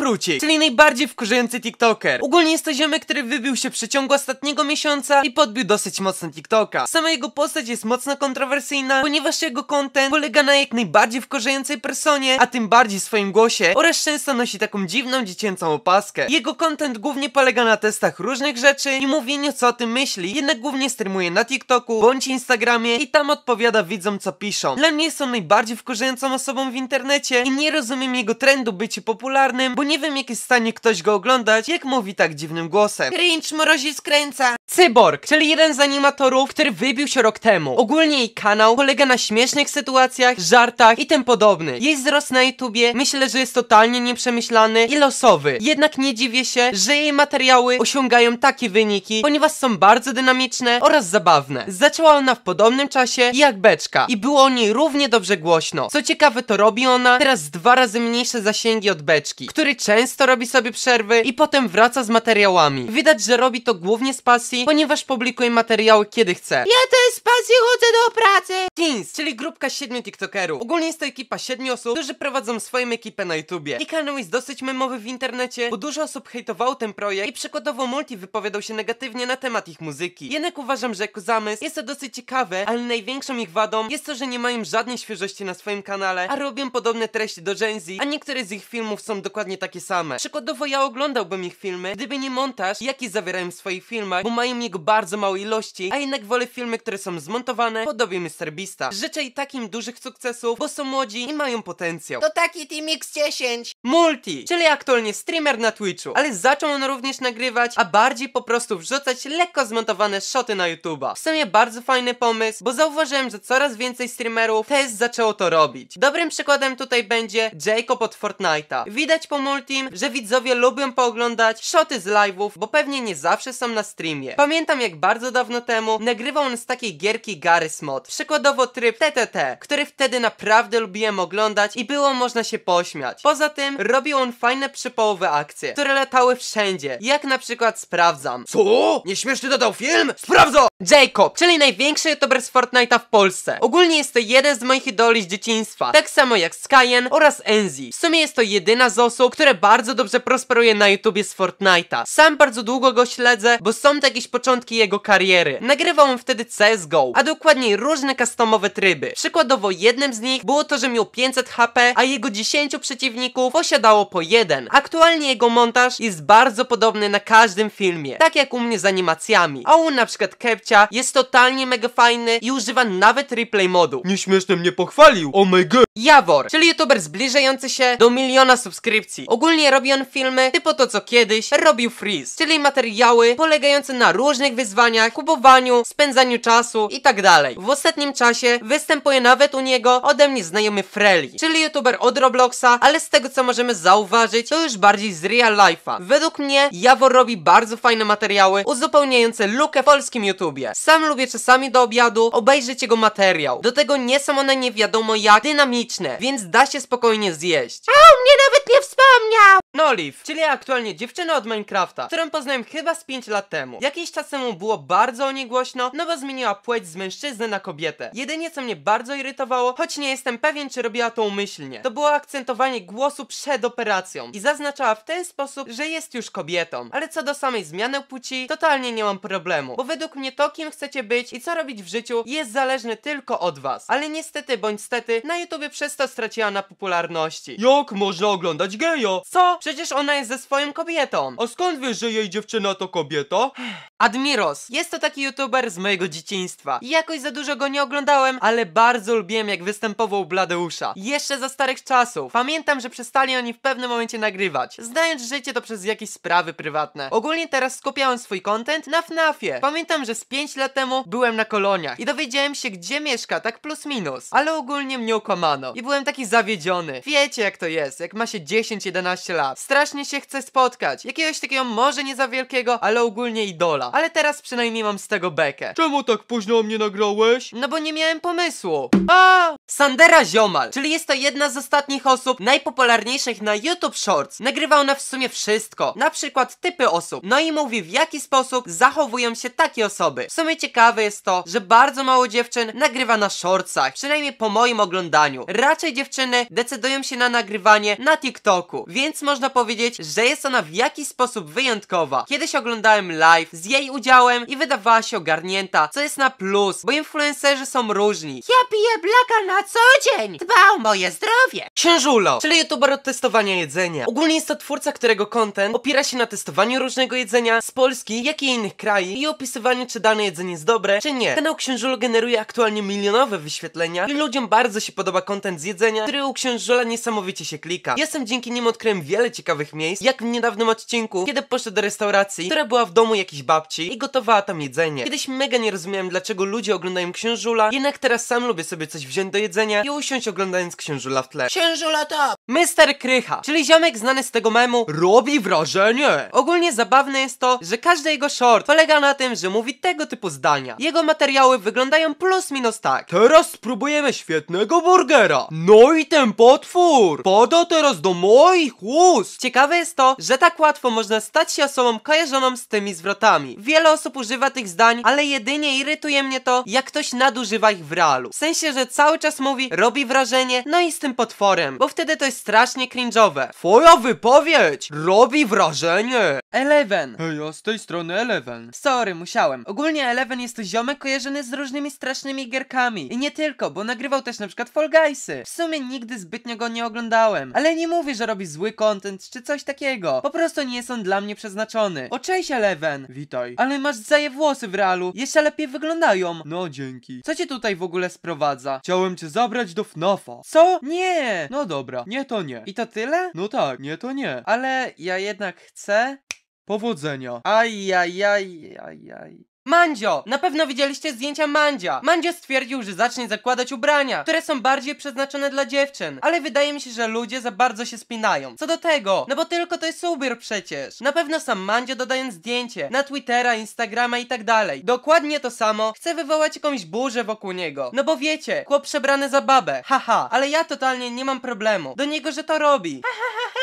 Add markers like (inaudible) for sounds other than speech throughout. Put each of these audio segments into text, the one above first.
Frucik, czyli najbardziej wkurzający TikToker. Ogólnie jest to ziomek, który wybił się w przeciągu ostatniego miesiąca i podbił dosyć mocno TikToka. Sama jego postać jest mocno kontrowersyjna, ponieważ jego content polega na jak najbardziej wkurzającej personie, a tym bardziej swoim głosie oraz często nosi taką dziwną dziecięcą opaskę. Jego content głównie polega na testach różnych rzeczy i mówieniu co o tym myśli, jednak głównie streamuje na TikToku bądź Instagramie i tam odpowiada widzom co piszą. Dla mnie jest on najbardziej wkurzającą osobą w internecie i nie rozumiem jego trendu być popularnym, bo nie wiem, jak jest w stanie ktoś go oglądać, jak mówi tak dziwnym głosem. Cringe mrozi skręca. Cyborg, czyli jeden z animatorów, który wybił się rok temu. Ogólnie jej kanał polega na śmiesznych sytuacjach, żartach i tym podobnych. Jej wzrost na YouTubie myślę, że jest totalnie nieprzemyślany i losowy. Jednak nie dziwię się, że jej materiały osiągają takie wyniki, ponieważ są bardzo dynamiczne oraz zabawne. Zaczęła ona w podobnym czasie jak Beczka i było o niej równie dobrze głośno. Co ciekawe to robi ona teraz dwa razy mniejsze zasięgi od Beczki, który często robi sobie przerwy i potem wraca z materiałami. Widać, że robi to głównie z pasji ponieważ publikuję materiały kiedy chcę. Ja też spać pasji chodzę do pracy! Teens, czyli grupka siedmiu tiktokerów. Ogólnie jest to ekipa siedmiu osób, którzy prowadzą swoją ekipę na YouTubie. I kanał jest dosyć memowy w internecie, bo dużo osób hejtowało ten projekt i przykładowo Multi wypowiadał się negatywnie na temat ich muzyki. Jednak uważam, że jako zamysł jest to dosyć ciekawe, ale największą ich wadą jest to, że nie mają żadnej świeżości na swoim kanale, a robią podobne treści do Gen Z, a niektóre z ich filmów są dokładnie takie same. Przykładowo ja oglądałbym ich filmy, gdyby nie montaż, jaki zawierają w swoich filmach, bo mają dają bardzo mało ilości, a jednak wolę filmy, które są zmontowane, podobnie MrBeasta. Życzę i takim dużych sukcesów, bo są młodzi i mają potencjał. To taki Team X10. Multi, czyli aktualnie streamer na Twitchu, ale zaczął on również nagrywać, a bardziej po prostu wrzucać lekko zmontowane shoty na YouTube'a. W sumie bardzo fajny pomysł, bo zauważyłem, że coraz więcej streamerów też zaczęło to robić. Dobrym przykładem tutaj będzie Jacob od Fortnite'a. Widać po Multim, że widzowie lubią pooglądać shoty z live'ów, bo pewnie nie zawsze są na streamie. Pamiętam jak bardzo dawno temu nagrywał on z takiej gierki Garry's Mod, przykładowo tryb TTT, który wtedy naprawdę lubiłem oglądać i było można się pośmiać. Poza tym robił on fajne przypołowe akcje, które latały wszędzie, jak na przykład Sprawdzam. Co? Nieśmieszny dodał film? Sprawdzam! Jacob, czyli największy youtuber z Fortnite'a w Polsce. Ogólnie jest to jeden z moich idoli z dzieciństwa, tak samo jak Skyen oraz Enzi. W sumie jest to jedyna z osób, które bardzo dobrze prosperuje na YouTubie z Fortnite'a. Sam bardzo długo go śledzę, bo są takie jakieś początki jego kariery. Nagrywał on wtedy CSGO, a dokładniej różne customowe tryby. Przykładowo jednym z nich było to, że miał 500 HP, a jego 10 przeciwników posiadało po jeden. Aktualnie jego montaż jest bardzo podobny na każdym filmie, tak jak u mnie z animacjami. A u na przykład Kepcia jest totalnie mega fajny i używa nawet replay modu. Nieśmiesznie mnie pochwalił, oh my god! Jawor, czyli youtuber zbliżający się do miliona subskrypcji. Ogólnie robi on filmy typu to co kiedyś robił Freeze, czyli materiały polegające na różnych wyzwaniach, kupowaniu, spędzaniu czasu itd. Tak w ostatnim czasie występuje nawet u niego ode mnie znajomy Freli, czyli youtuber od Robloxa, ale z tego co możemy zauważyć, to już bardziej z real life'a. Według mnie Jawor robi bardzo fajne materiały uzupełniające lukę w polskim YouTubie. Sam lubię czasami do obiadu obejrzeć jego materiał. Do tego nie są one nie wiadomo jak dynamiczne więc da się spokojnie zjeść. A, mnie nawet nie wspomniał! Noliv, czyli aktualnie dziewczyna od Minecrafta, którą poznałem chyba z 5 lat temu. Jakiś czas temu było bardzo o niej głośno, no bo zmieniła płeć z mężczyzny na kobietę. Jedynie co mnie bardzo irytowało, choć nie jestem pewien czy robiła to umyślnie, to było akcentowanie głosu przed operacją i zaznaczała w ten sposób, że jest już kobietą. Ale co do samej zmiany płci, totalnie nie mam problemu, bo według mnie to kim chcecie być i co robić w życiu jest zależne tylko od was. Ale niestety bądź stety, na YouTubie przez to straciła na popularności. Jak można oglądać gejo? Co? Przecież ona jest ze swoją kobietą. A skąd wiesz, że jej dziewczyna to kobieta? (sighs) Admiros. Jest to taki youtuber z mojego dzieciństwa. Jakoś za dużo go nie oglądałem, ale bardzo lubiłem jak występował Bladeusza. Jeszcze za starych czasów. Pamiętam, że przestali oni w pewnym momencie nagrywać. Zdając życie to przez jakieś sprawy prywatne. Ogólnie teraz skupiałem swój content na FNAFie. Pamiętam, że z 5 lat temu byłem na koloniach i dowiedziałem się gdzie mieszka, tak plus minus. Ale ogólnie mnie okłamano. I byłem taki zawiedziony. Wiecie jak to jest, jak ma się 10-11 lat. Strasznie się chcę spotkać. Jakiegoś takiego może nie za wielkiego, ale ogólnie idola. Ale teraz przynajmniej mam z tego bekę. Czemu tak późno o mnie nagrałeś? No bo nie miałem pomysłu. A! Sandera Ziomal, czyli jest to jedna z ostatnich osób najpopularniejszych na YouTube Shorts. Nagrywa ona w sumie wszystko, na przykład typy osób. No i mówi w jaki sposób zachowują się takie osoby. W sumie ciekawe jest to, że bardzo mało dziewczyn nagrywa na shortsach, przynajmniej po moim oglądaniu. Raczej dziewczyny decydują się na nagrywanie na TikToku, więc można powiedzieć, że jest ona w jakiś sposób wyjątkowa. Kiedyś oglądałem live z jej udziałem i wydawała się ogarnięta, co jest na plus, bo influencerzy są różni. Ja piję blaka na co dzień! Dba o moje zdrowie! Księżulo, czyli youtuber od testowania jedzenia. Ogólnie jest to twórca, którego content opiera się na testowaniu różnego jedzenia z Polski, jak i innych krajów i opisywaniu, czy dane jedzenie jest dobre, czy nie. Kanał Księżulo generuje aktualnie milionowe wyświetlenia i ludziom bardzo się podoba content z jedzenia, który u Księżula niesamowicie się klika. Jestem dzięki nim odkryłem wiele ciekawych miejsc, jak w niedawnym odcinku, kiedy poszedł do restauracji, która była w domu jakiejś babci i gotowała tam jedzenie. Kiedyś mega nie rozumiałem, dlaczego ludzie oglądają Księżula, jednak teraz sam lubię sobie coś wziąć do jedzenia i usiąść oglądając Księżula w tle. Księżula top! Mister Krycha, czyli ziomek znany z tego memu, robi wrażenie! Ogólnie zabawne jest to, że każdy jego short polega na tym, że mówi tego typu zdania. Jego materiały wyglądają plus minus tak. Teraz spróbujemy świetnego burgera. No i ten potwór! Pada teraz do moich ust! Plus, ciekawe jest to, że tak łatwo można stać się osobą kojarzoną z tymi zwrotami. Wiele osób używa tych zdań, ale jedynie irytuje mnie to, jak ktoś nadużywa ich w realu. W sensie, że cały czas mówi, robi wrażenie, no i z tym potworem, bo wtedy to jest strasznie cringe'owe. Twoja wypowiedź robi wrażenie. Eleven. Hej, ja z tej strony Eleven. Sorry, musiałem. Ogólnie Eleven jest to ziomek kojarzony z różnymi strasznymi gierkami. I nie tylko, bo nagrywał też na przykład Fall Guysy. W sumie nigdy zbytnio go nie oglądałem. Ale nie mówię, że robi zły content, czy coś takiego. Po prostu nie jest on dla mnie przeznaczony. O cześć Eleven! Witaj. Ale masz zaje włosy w realu, jeszcze lepiej wyglądają. No dzięki. Co cię tutaj w ogóle sprowadza? Chciałem cię zabrać do FNAFa. Co? Nie! No dobra, nie to nie. I to tyle? No tak, nie to nie. Ale ja jednak chcę... Powodzenia. Ajajajajaj. Mandzio! Na pewno widzieliście zdjęcia Mandzia. Mandzio stwierdził, że zacznie zakładać ubrania, które są bardziej przeznaczone dla dziewczyn, ale wydaje mi się, że ludzie za bardzo się spinają. Co do tego, no bo tylko to jest ubiór przecież. Na pewno sam Mandzio dodając zdjęcie na Twittera, Instagrama i tak dalej. Dokładnie to samo chce wywołać jakąś burzę wokół niego. No bo wiecie, chłop przebrany za babę. Haha, ale ja totalnie nie mam problemu. Do niego, że to robi. Ha, ha, ha,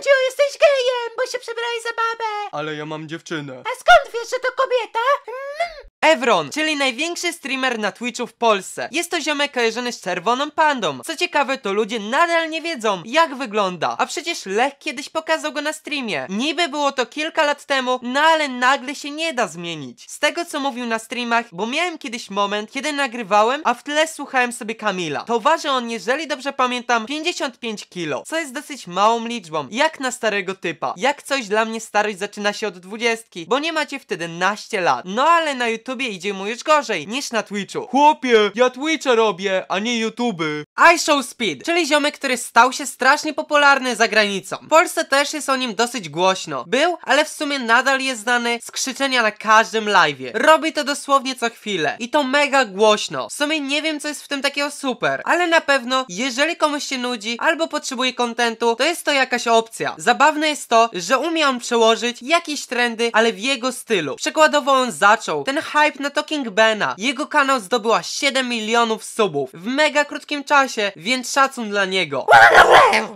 Mandziu, jesteś gejem, bo się przebrałeś za babę. Ale ja mam dziewczynę. A skąd wiesz, że to kobieta? Hmm? Evron, czyli największy streamer na Twitchu w Polsce. Jest to ziomek kojarzony z czerwoną pandą. Co ciekawe, to ludzie nadal nie wiedzą, jak wygląda. A przecież Lech kiedyś pokazał go na streamie. Niby było to kilka lat temu, no ale nagle się nie da zmienić. Z tego, co mówił na streamach, bo miałem kiedyś moment, kiedy nagrywałem, a w tle słuchałem sobie Kamila. To waży on, jeżeli dobrze pamiętam, 55 kilo, co jest dosyć małą liczbą, jak na starego typa. Jak coś dla mnie starość zaczyna się od dwudziestki, bo nie macie wtedy naście lat. No ale na YouTube YouTubie idzie mu już gorzej niż na Twitchu. Chłopie, ja Twitcha robię, a nie YouTube. I Show Speed, czyli ziomek, który stał się strasznie popularny za granicą. W Polsce też jest o nim dosyć głośno. Był, ale w sumie nadal jest znany z krzyczenia na każdym live'ie. Robi to dosłownie co chwilę i to mega głośno. W sumie nie wiem, co jest w tym takiego super, ale na pewno, jeżeli komuś się nudzi albo potrzebuje kontentu, to jest to jakaś opcja. Zabawne jest to, że umie on przełożyć jakieś trendy, ale w jego stylu. Przykładowo on zaczął ten hard hype na Talking Bena. Jego kanał zdobyła 7 milionów subów w mega krótkim czasie, więc szacun dla niego.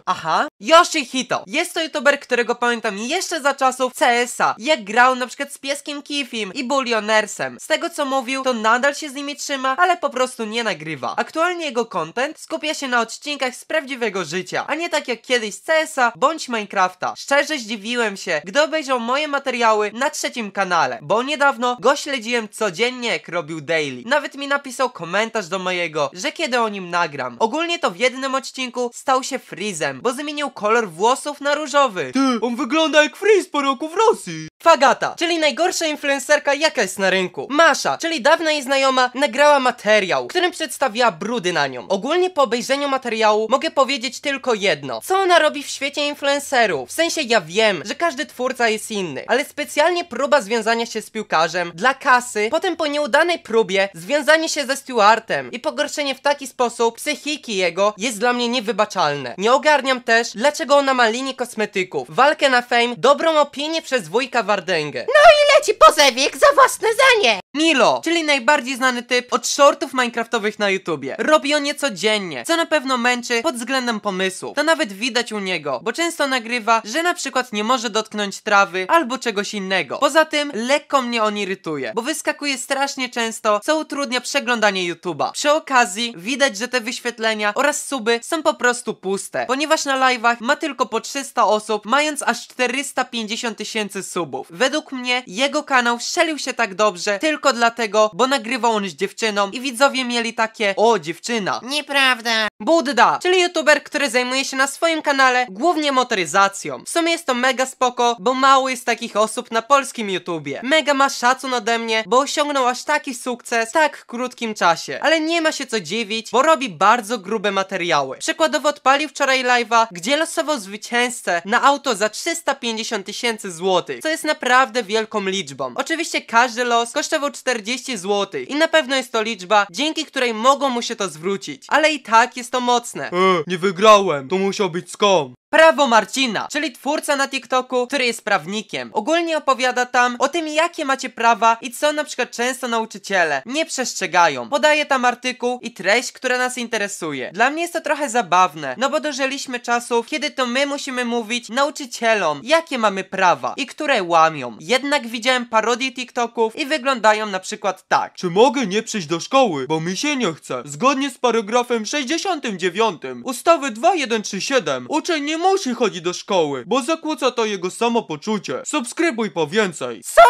Aha, Yoshihito. Jest to youtuber, którego pamiętam jeszcze za czasów CS-a, jak grał na przykład z pieskiem Kifim i Bullionersem. Z tego co mówił, to nadal się z nimi trzyma, ale po prostu nie nagrywa. Aktualnie jego content skupia się na odcinkach z prawdziwego życia, a nie tak jak kiedyś z CS-a bądź Minecrafta. Szczerze zdziwiłem się, gdy obejrzał moje materiały na trzecim kanale, bo niedawno go śledziłem codziennie, jak robił daily. Nawet mi napisał komentarz do mojego, że kiedy o nim nagram. Ogólnie to w jednym odcinku stał się Freezem, bo zmienił kolor włosów na różowy. Ty, on wygląda jak Freeze po roku w Rosji. Fagata, czyli najgorsza influencerka jaka jest na rynku. Masza, czyli dawna jej znajoma, nagrała materiał, którym przedstawiła brudy na nią. Ogólnie po obejrzeniu materiału mogę powiedzieć tylko jedno. Co ona robi w świecie influencerów? W sensie ja wiem, że każdy twórca jest inny, ale specjalnie próba związania się z piłkarzem dla kasy, potem po nieudanej próbie związanie się ze stewardem i pogorszenie w taki sposób psychiki jego jest dla mnie niewybaczalne. Nie ogarniam też, dlaczego ona ma linię kosmetyków, walkę na fame, dobrą opinię przez wujka Van no i leci pozewik za własne zanie. Milo, czyli najbardziej znany typ od shortów minecraftowych na YouTubie. Robi on je codziennie, co na pewno męczy pod względem pomysłu. To nawet widać u niego, bo często nagrywa, że na przykład nie może dotknąć trawy albo czegoś innego. Poza tym lekko mnie on irytuje, bo wyskakuje strasznie często, co utrudnia przeglądanie YouTube'a. Przy okazji widać, że te wyświetlenia oraz suby są po prostu puste, ponieważ na live'ach ma tylko po 300 osób, mając aż 450 tysięcy subów. Według mnie jego kanał strzelił się tak dobrze tylko dlatego, bo nagrywał on z dziewczyną i widzowie mieli takie o dziewczyna. Nieprawda. Budda, czyli youtuber, który zajmuje się na swoim kanale głównie motoryzacją. W sumie jest to mega spoko, bo mało jest takich osób na polskim YouTubie. Mega ma szacun ode mnie, bo osiągnął aż taki sukces w tak krótkim czasie. Ale nie ma się co dziwić, bo robi bardzo grube materiały. Przykładowo odpalił wczoraj live'a, gdzie losował zwycięzcę na auto za 350 tysięcy złotych, co jest jest naprawdę wielką liczbą. Oczywiście każdy los kosztował 40 zł i na pewno jest to liczba, dzięki której mogą mu się to zwrócić. Ale i tak jest to mocne. E, nie wygrałem, to musiał być skąd. Prawo Marcina, czyli twórca na TikToku, który jest prawnikiem. Ogólnie opowiada tam o tym, jakie macie prawa i co na przykład często nauczyciele nie przestrzegają. Podaje tam artykuł i treść, która nas interesuje. Dla mnie jest to trochę zabawne, no bo dożyliśmy czasów, kiedy to my musimy mówić nauczycielom, jakie mamy prawa i które łamią. Jednak widziałem parodie TikToków i wyglądają na przykład tak. Czy mogę nie przyjść do szkoły, bo mi się nie chce? Zgodnie z paragrafem 69 ustawy 2137 uczeń nie musi chodzić do szkoły, bo zakłóca to jego samopoczucie. Subskrybuj po więcej. Co?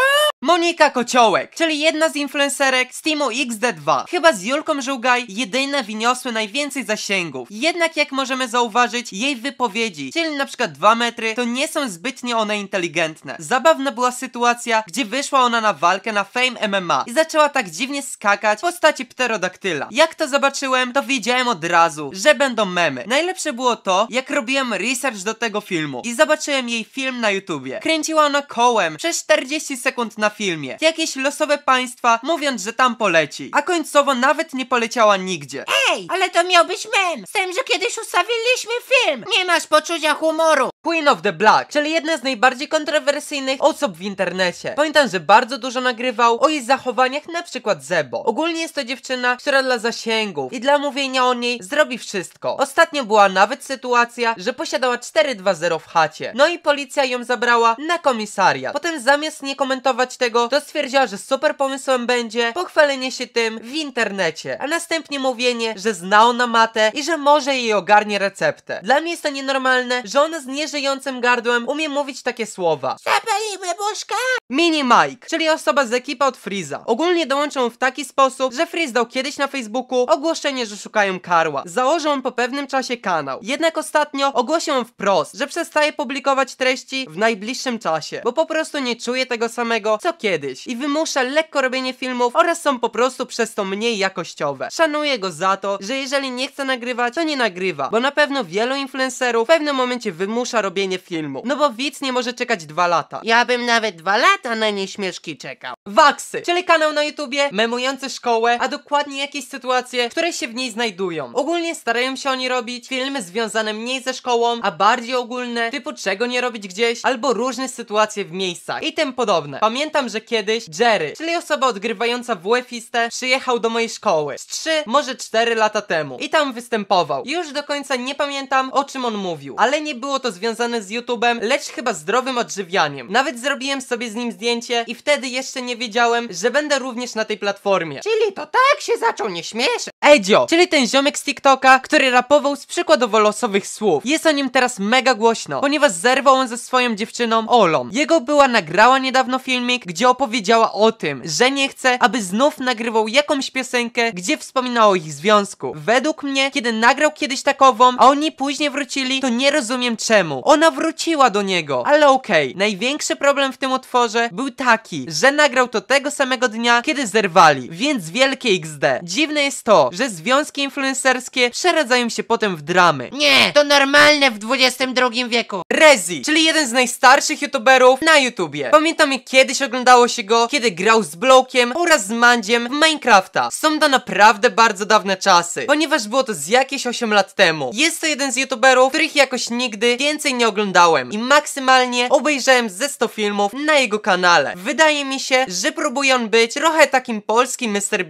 Monika Kociołek, czyli jedna z influencerek z teamu XD2. Chyba z Julką Żugaj jedyne wyniosły najwięcej zasięgów. Jednak jak możemy zauważyć, jej wypowiedzi, czyli na przykład 2 metry, to nie są zbytnie one inteligentne. Zabawna była sytuacja, gdzie wyszła ona na walkę na Fame MMA i zaczęła tak dziwnie skakać w postaci pterodaktyla. Jak to zobaczyłem, to wiedziałem od razu, że będą memy. Najlepsze było to, jak robiłem research do tego filmu i zobaczyłem jej film na YouTubie. Kręciła ona kołem przez 40 sekund na filmie, jakieś losowe państwa, mówiąc, że tam poleci. A końcowo nawet nie poleciała nigdzie. Ej, ale to miał być mem, z tym, że kiedyś ustawiliśmy film. Nie masz poczucia humoru. Queen of the Black, czyli jedna z najbardziej kontrowersyjnych osób w internecie. Pamiętam, że bardzo dużo nagrywał o jej zachowaniach, na przykład Zebo. Ogólnie jest to dziewczyna, która dla zasięgów i dla mówienia o niej zrobi wszystko. Ostatnio była nawet sytuacja, że posiadała 420 w chacie. No i policja ją zabrała na komisariat. Potem zamiast nie komentować tego, tego, to stwierdziła, że super pomysłem będzie pochwalenie się tym w internecie, a następnie mówienie, że zna ona matę i że może jej ogarnie receptę. Dla mnie jest to nienormalne, że ona z nieżyjącym gardłem umie mówić takie słowa. Zapalimy buszka! Mini Mike, czyli osoba z ekipy od Freeza. Ogólnie dołączył w taki sposób, że Freeze dał kiedyś na Facebooku ogłoszenie, że szukają Karła. Założył on po pewnym czasie kanał. Jednak ostatnio ogłosił on wprost, że przestaje publikować treści w najbliższym czasie, bo po prostu nie czuje tego samego, co kiedyś i wymusza lekko robienie filmów oraz są po prostu przez to mniej jakościowe. Szanuję go za to, że jeżeli nie chce nagrywać, to nie nagrywa, bo na pewno wielu influencerów w pewnym momencie wymusza robienie filmu, no bo widz nie może czekać dwa lata. Ja bym nawet dwa lata na nieśmieszki czekał. Waksy, czyli kanał na YouTubie memujący szkołę, a dokładnie jakieś sytuacje, które się w niej znajdują. Ogólnie starają się oni robić filmy związane mniej ze szkołą, a bardziej ogólne, typu czego nie robić gdzieś, albo różne sytuacje w miejscach i tym podobne. Pamiętaj Pamiętam, że kiedyś Jerry, czyli osoba odgrywająca wf przyjechał do mojej szkoły z 3, może 4 lata temu i tam występował. Już do końca nie pamiętam o czym on mówił, ale nie było to związane z YouTube'em, lecz chyba zdrowym odżywianiem. Nawet zrobiłem sobie z nim zdjęcie i wtedy jeszcze nie wiedziałem, że będę również na tej platformie. Czyli to tak się zaczął nie śmiesz? Edzio, czyli ten ziomek z TikToka, który rapował z przykładowo losowych słów. Jest o nim teraz mega głośno, ponieważ zerwał on ze swoją dziewczyną Olą. Jego była nagrała niedawno filmik, gdzie opowiedziała o tym, że nie chce, aby znów nagrywał jakąś piosenkę, gdzie wspominała o ich związku. Według mnie, kiedy nagrał kiedyś takową, a oni później wrócili, to nie rozumiem czemu. Ona wróciła do niego, ale okej. Okay. Największy problem w tym utworze był taki, że nagrał to tego samego dnia, kiedy zerwali, więc wielkie XD. Dziwne jest to, że związki influencerskie przeradzają się potem w dramy. Nie, to normalne w XXI wieku. Rezi, czyli jeden z najstarszych youtuberów na YouTubie. Pamiętam jak kiedyś oglądałem oglądało się go, kiedy grał z Blokiem oraz z Mandziem w Minecrafta. Są to naprawdę bardzo dawne czasy, ponieważ było to z jakieś 8 lat temu. Jest to jeden z youtuberów, których jakoś nigdy więcej nie oglądałem i maksymalnie obejrzałem ze 100 filmów na jego kanale. Wydaje mi się, że próbuje on być trochę takim polskim Mr.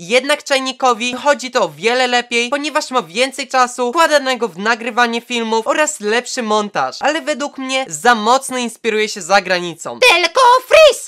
Jednak Czajnikowi chodzi to o wiele lepiej, ponieważ ma więcej czasu wkładanego w nagrywanie filmów oraz lepszy montaż, ale według mnie za mocno inspiruje się za granicą. Tylko freeze!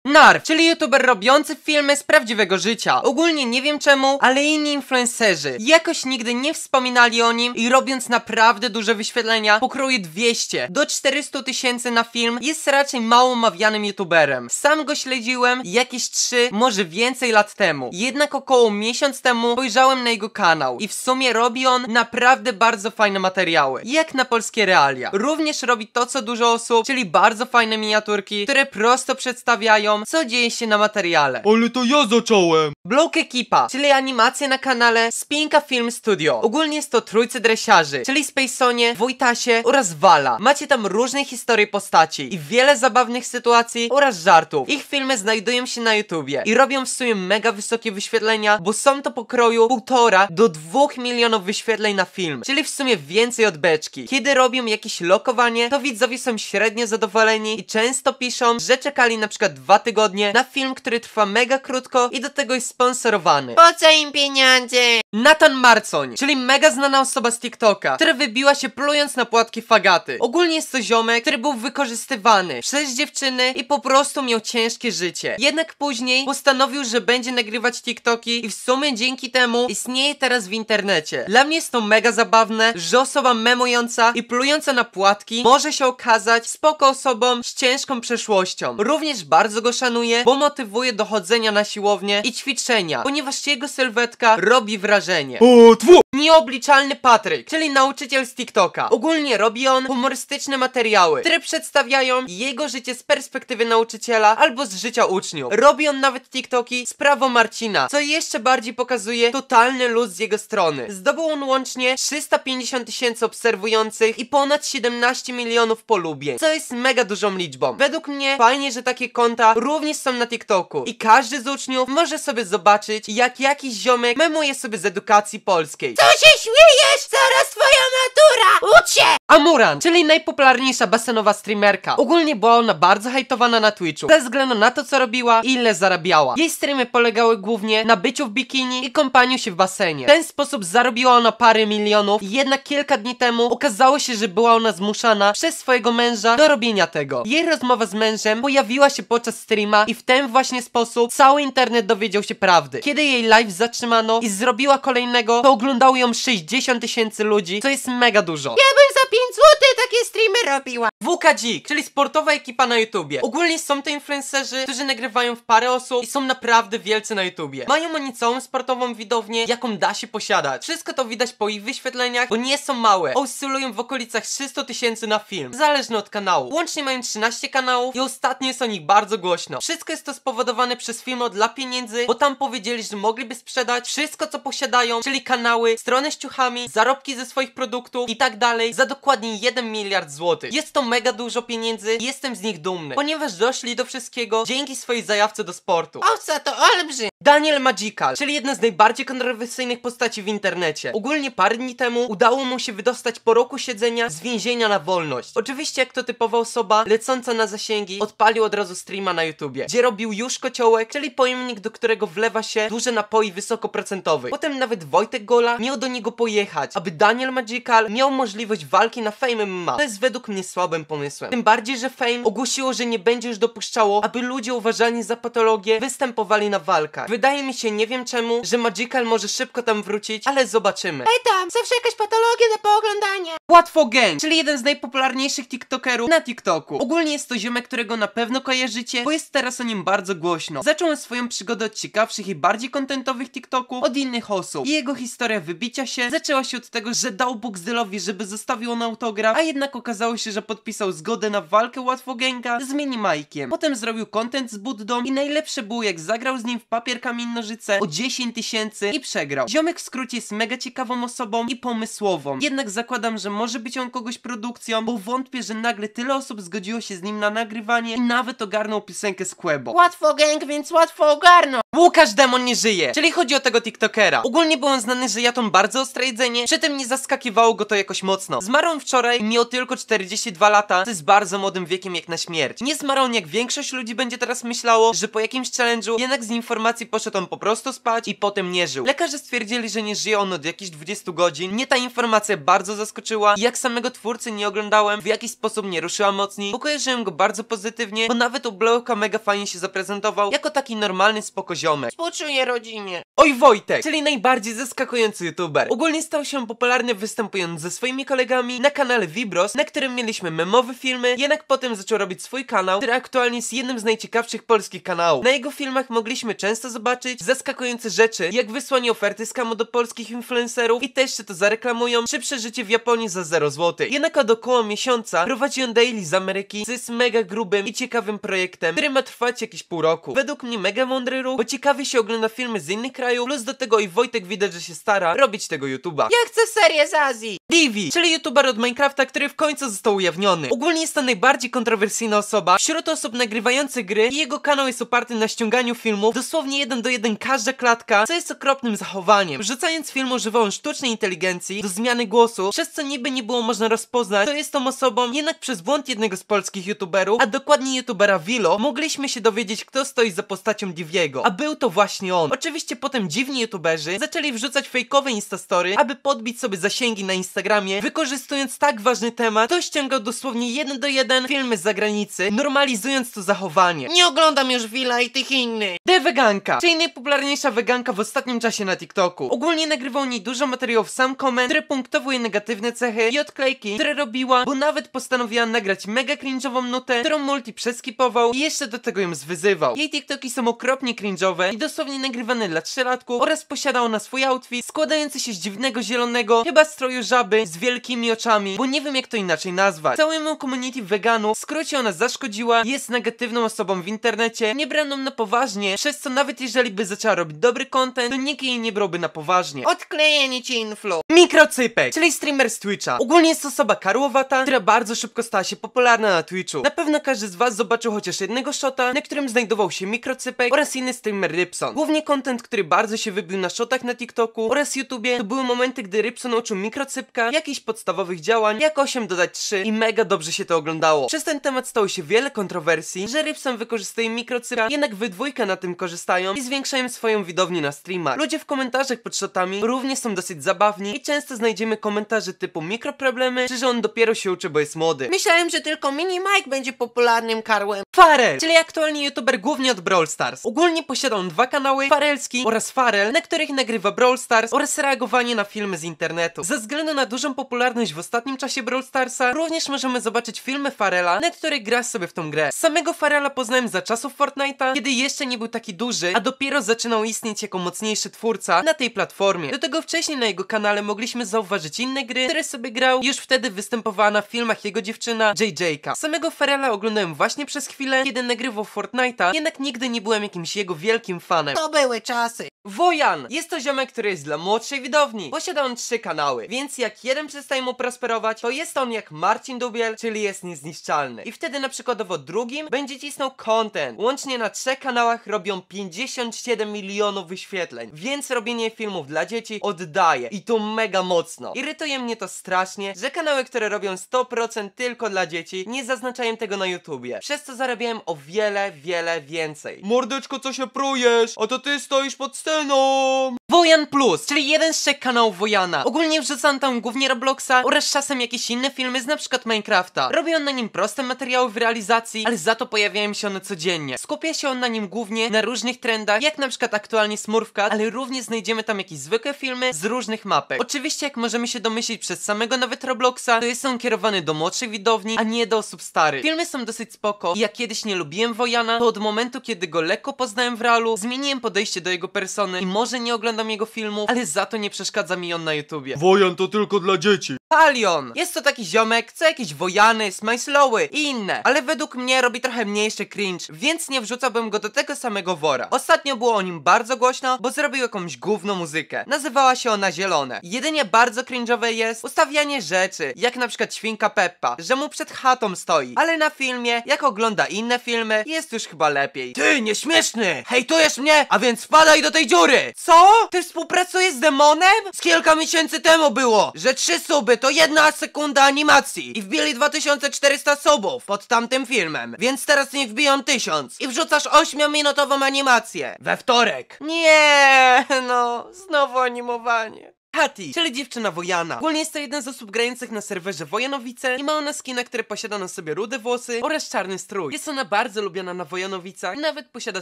Narw, czyli youtuber robiący filmy z prawdziwego życia. Ogólnie nie wiem czemu, ale inni influencerzy jakoś nigdy nie wspominali o nim i robiąc naprawdę duże wyświetlenia pokroje 200 do 400 tysięcy na film jest raczej mało omawianym youtuberem. Sam go śledziłem jakieś 3, może więcej lat temu. Jednak około miesiąc temu spojrzałem na jego kanał i w sumie robi on naprawdę bardzo fajne materiały, jak na polskie realia. Również robi to co dużo osób, czyli bardzo fajne miniaturki, które prosto przedstawiają co dzieje się na materiale. Ale to ja zacząłem! Block Ekipa, czyli animacje na kanale Spinka Film Studio. Ogólnie jest to trójcy dresiarzy, czyli Spaceonie, Wojtasie oraz Wala. Macie tam różne historie postaci i wiele zabawnych sytuacji oraz żartów. Ich filmy znajdują się na YouTubie i robią w sumie mega wysokie wyświetlenia, bo są to pokroju 1,5 do 2 milionów wyświetleń na film, czyli w sumie więcej od beczki. Kiedy robią jakieś lokowanie, to widzowie są średnio zadowoleni i często piszą, że czekali na przykład dwa tygodnie na film, który trwa mega krótko i do tego jest sponsorowany. Po co im pieniądze? Nathan Marcoń, czyli mega znana osoba z TikToka, która wybiła się plując na płatki fagaty. Ogólnie jest to ziomek, który był wykorzystywany przez dziewczyny i po prostu miał ciężkie życie. Jednak później postanowił, że będzie nagrywać TikToki i w sumie dzięki temu istnieje teraz w internecie. Dla mnie jest to mega zabawne, że osoba memująca i plująca na płatki może się okazać spoko osobą z ciężką przeszłością. Również bardzo go go bo motywuje do chodzenia na siłownię i ćwiczenia, ponieważ jego sylwetka robi wrażenie. O, twu! Nieobliczalny Patryk, czyli nauczyciel z TikToka. Ogólnie robi on humorystyczne materiały, które przedstawiają jego życie z perspektywy nauczyciela albo z życia uczniów. Robi on nawet TikToki z prawo Marcina, co jeszcze bardziej pokazuje totalny luz z jego strony. Zdobył on łącznie 350 tysięcy obserwujących i ponad 17 milionów polubień, co jest mega dużą liczbą. Według mnie fajnie, że takie konta również są na TikToku i każdy z uczniów może sobie zobaczyć, jak jakiś ziomek memuje sobie z edukacji polskiej. Co się śmiejesz? Zaraz twoja matura! Ucz się! Amuran, czyli najpopularniejsza basenowa streamerka. Ogólnie była ona bardzo hejtowana na Twitchu, ze względu na to, co robiła i ile zarabiała. Jej streamy polegały głównie na byciu w bikini i kąpaniu się w basenie. W ten sposób zarobiła ona parę milionów, jednak kilka dni temu okazało się, że była ona zmuszana przez swojego męża do robienia tego. Jej rozmowa z mężem pojawiła się podczas streama i w ten właśnie sposób cały internet dowiedział się prawdy. Kiedy jej live zatrzymano i zrobiła kolejnego, to oglądało ją 60 tysięcy ludzi, co jest mega dużo. Ja bym 5 zł takie streamy robiła. WK czyli sportowa ekipa na YouTubie. Ogólnie są to influencerzy, którzy nagrywają w parę osób i są naprawdę wielcy na YouTubie. Mają oni całą sportową widownię, jaką da się posiadać. Wszystko to widać po ich wyświetleniach, bo nie są małe. Oscylują w okolicach 300 tysięcy na film, zależnie od kanału. Łącznie mają 13 kanałów i ostatnio jest o nich bardzo głośno. Wszystko jest to spowodowane przez film dla pieniędzy, bo tam powiedzieli, że mogliby sprzedać wszystko, co posiadają, czyli kanały, strony z ciuchami, zarobki ze swoich produktów i tak dalej, za dokładnie dokładnie 1 miliard złotych. Jest to mega dużo pieniędzy i jestem z nich dumny, ponieważ doszli do wszystkiego dzięki swojej zajawce do sportu. O co to olbrzym! Daniel Magical, czyli jedna z najbardziej kontrowersyjnych postaci w internecie. Ogólnie parę dni temu udało mu się wydostać po roku siedzenia z więzienia na wolność. Oczywiście, jak to typowa osoba lecąca na zasięgi, odpalił od razu streama na YouTubie, gdzie robił już kociołek, czyli pojemnik, do którego wlewa się duże napoi wysokoprocentowych. Potem nawet Wojtek Gola miał do niego pojechać, aby Daniel Magical miał możliwość walki na Fame MMA. To jest według mnie słabym pomysłem. Tym bardziej, że Fame ogłosiło, że nie będzie już dopuszczało, aby ludzie uważani za patologię występowali na walkach. Wydaje mi się, nie wiem czemu, że Magical może szybko tam wrócić, ale zobaczymy. Hej tam, zawsze jakaś patologia do pooglądania. Łatwo Gang, czyli jeden z najpopularniejszych tiktokerów na tiktoku. Ogólnie jest to ziomek, którego na pewno kojarzycie, bo jest teraz o nim bardzo głośno. Zaczął swoją przygodę od ciekawszych i bardziej kontentowych tiktoków od innych osób. I jego historia wybicia się zaczęła się od tego, że dał Bookzylowi, żeby zostawił on autograf, a jednak okazało się, że podpisał zgodę na walkę Łatwo Ganga z Minimajkiem. Potem zrobił content z Buddą i najlepsze było jak zagrał z nim w papier kamiennożyce o 10 tysięcy i przegrał. Ziomek w skrócie jest mega ciekawą osobą i pomysłową. Jednak zakładam, że może być on kogoś produkcją, bo wątpię, że nagle tyle osób zgodziło się z nim na nagrywanie i nawet ogarnął piosenkę z Quebo. Łatwo gang, więc łatwo ogarnął. Łukasz Demon nie żyje, czyli chodzi o tego tiktokera. Ogólnie był on znany, że ja tą bardzo ostre jedzenie, przy tym nie zaskakiwało go to jakoś mocno. Zmarł wczoraj, miał tylko 42 lata, co jest bardzo młodym wiekiem jak na śmierć. Nie zmarł jak większość ludzi będzie teraz myślało, że po jakimś challenge'u, jednak z informacji poszedł on po prostu spać i potem nie żył. Lekarze stwierdzili, że nie żyje on od jakichś 20 godzin. Mnie ta informacja bardzo zaskoczyła jak samego twórcy nie oglądałem, w jakiś sposób nie ruszyła mocniej, Pokojarzyłem go bardzo pozytywnie, bo nawet u Blowka mega fajnie się zaprezentował, jako taki normalny spokoziomek. je rodzinie. Oj Wojtek, czyli najbardziej zaskakujący youtuber. Ogólnie stał się popularny występując ze swoimi kolegami na kanale Vibros, na którym mieliśmy memowe filmy, jednak potem zaczął robić swój kanał, który aktualnie jest jednym z najciekawszych polskich kanałów. Na jego filmach mogliśmy często zobaczyć zobaczyć zaskakujące rzeczy, jak wysłanie oferty z do polskich influencerów i też się to zareklamują, czy przeżycie w Japonii za 0 zł. Jednaka około miesiąca prowadzi on daily z Ameryki jest mega grubym i ciekawym projektem, który ma trwać jakieś pół roku. Według mnie mega mądry ruch, bo ciekawie się ogląda filmy z innych krajów, plus do tego i Wojtek widać, że się stara robić tego YouTube'a. Ja chcę serię z Azji! Divi, czyli YouTuber od Minecrafta, który w końcu został ujawniony. Ogólnie jest to najbardziej kontrowersyjna osoba wśród osób nagrywających gry i jego kanał jest oparty na ściąganiu filmów dosłownie jeden do jeden każda klatka, co jest okropnym zachowaniem. Wrzucając film używał sztucznej inteligencji do zmiany głosu, przez co niby nie było można rozpoznać, kto jest tą osobą, jednak przez błąd jednego z polskich youtuberów, a dokładnie youtubera Vilo, mogliśmy się dowiedzieć, kto stoi za postacią Diviego, a był to właśnie on. Oczywiście potem dziwni youtuberzy zaczęli wrzucać fejkowe instastory, aby podbić sobie zasięgi na Instagramie, wykorzystując tak ważny temat, to ściągał dosłownie jeden do jeden filmy z zagranicy, normalizując to zachowanie. Nie oglądam już Vila i tych innych. Deweganka Mika, czyli najpopularniejsza weganka w ostatnim czasie na TikToku. Ogólnie nagrywał niej dużo materiałów sam koment, które punktowuje negatywne cechy i odklejki, które robiła, bo nawet postanowiła nagrać mega cringe'ową nutę, którą Multi przeskipował i jeszcze do tego ją zwyzywał. Jej TikToki są okropnie cringe'owe i dosłownie nagrywane dla trzylatków oraz posiada ona swój outfit składający się z dziwnego zielonego, chyba stroju żaby z wielkimi oczami, bo nie wiem jak to inaczej nazwać. Całemu community weganów, w skrócie ona zaszkodziła, jest negatywną osobą w internecie, niebraną na poważnie, przez co nawet jeżeli by zaczęła robić dobry content, to nikt jej nie brałby na poważnie. Odklejenie ci influ. Mikrocypek, czyli streamer z Twitcha. Ogólnie jest to osoba karłowata, która bardzo szybko stała się popularna na Twitchu. Na pewno każdy z was zobaczył chociaż jednego shota, na którym znajdował się mikrocypek oraz inny streamer Rypson. Głównie content, który bardzo się wybił na shotach na TikToku oraz YouTubie, to były momenty, gdy Rypson uczył mikrocypka jakichś podstawowych działań, jak 8 dodać 3 i mega dobrze się to oglądało. Przez ten temat stało się wiele kontrowersji, że Rypson wykorzystuje mikrocypka, jednak wy dwójka na tym korzystają, i zwiększają swoją widownię na streamach. Ludzie w komentarzach pod shotami również są dosyć zabawni i często znajdziemy komentarze typu mikroproblemy, czy że on dopiero się uczy, bo jest młody. Myślałem, że tylko Mini Mike będzie popularnym karłem. Farel, czyli aktualnie youtuber głównie od Brawl Stars. Ogólnie posiada on dwa kanały, Farelski oraz Farel, na których nagrywa Brawl Stars oraz reagowanie na filmy z internetu. Ze względu na dużą popularność w ostatnim czasie Brawl Starsa, również możemy zobaczyć filmy Farela, na których gra sobie w tą grę. Samego Farela poznałem za czasów Fortnite'a, kiedy jeszcze nie był taki duży, a dopiero zaczynał istnieć jako mocniejszy twórca na tej platformie. Do tego wcześniej na jego kanale mogliśmy zauważyć inne gry, które sobie grał. Już wtedy występowała na filmach jego dziewczyna JJ'ka. Samego Ferela oglądałem właśnie przez chwilę, kiedy nagrywał Fortnite'a, jednak nigdy nie byłem jakimś jego wielkim fanem. To były czasy. Wojan! Jest to ziomek, który jest dla młodszej widowni. Posiada on trzy kanały, więc jak jeden przestaje mu prosperować, to jest on jak Marcin Dubiel, czyli jest niezniszczalny. I wtedy na przykładowo drugim będzie cisnął content. Łącznie na trzech kanałach robią 50 67 milionów wyświetleń, więc robienie filmów dla dzieci oddaje i to mega mocno. Irytuje mnie to strasznie, że kanały, które robią 100% tylko dla dzieci, nie zaznaczają tego na YouTubie, przez co zarabiałem o wiele, wiele więcej. Mordeczko, co się prójesz? A to ty stoisz pod sceną! Wojan Plus, czyli jeden z trzech kanałów Wojana. Ogólnie wrzucam tam głównie Robloxa oraz czasem jakieś inne filmy z na przykład Minecrafta. Robi on na nim proste materiały w realizacji, ale za to pojawiają się one codziennie. Skupia się on na nim głównie na różnych trendach, jak na przykład aktualnie Smurfka, ale również znajdziemy tam jakieś zwykłe filmy z różnych mapek. Oczywiście jak możemy się domyślić przez samego nawet Robloxa, to jest on kierowany do młodszych widowni, a nie do osób starych. Filmy są dosyć spoko i ja kiedyś nie lubiłem Wojana, to od momentu kiedy go lekko poznałem w realu, zmieniłem podejście do jego persony i może nie oglądam oglądam jego filmów, ale za to nie przeszkadza mi on na YouTubie. Wojan to tylko dla dzieci. Palion. Jest to taki ziomek, co jakieś wojany, smajsloły i inne, ale według mnie robi trochę mniejszy cringe, więc nie wrzucałbym go do tego samego wora. Ostatnio było o nim bardzo głośno, bo zrobił jakąś główną muzykę. Nazywała się ona Zielone. Jedynie bardzo cringe'owe jest ustawianie rzeczy, jak na przykład świnka Peppa, że mu przed chatą stoi, ale na filmie, jak ogląda inne filmy, jest już chyba lepiej. Ty, nieśmieszny! Hejtujesz mnie, a więc spadaj do tej dziury! Co? Ty współpracujesz z demonem? Z kilka miesięcy temu było, że trzy suby to jedna sekunda animacji i wbili 2400 subów pod tamtym filmem, więc teraz nie wbiją 1000 i wrzucasz 8-minutową animację. We wtorek. Nie, no, znowu animowanie. Hattie, czyli dziewczyna Wojana. Ogólnie jest to jeden z osób grających na serwerze Wojanowice i ma ona skina, który posiada na sobie rude włosy oraz czarny strój. Jest ona bardzo lubiana na Wojanowicach i nawet posiada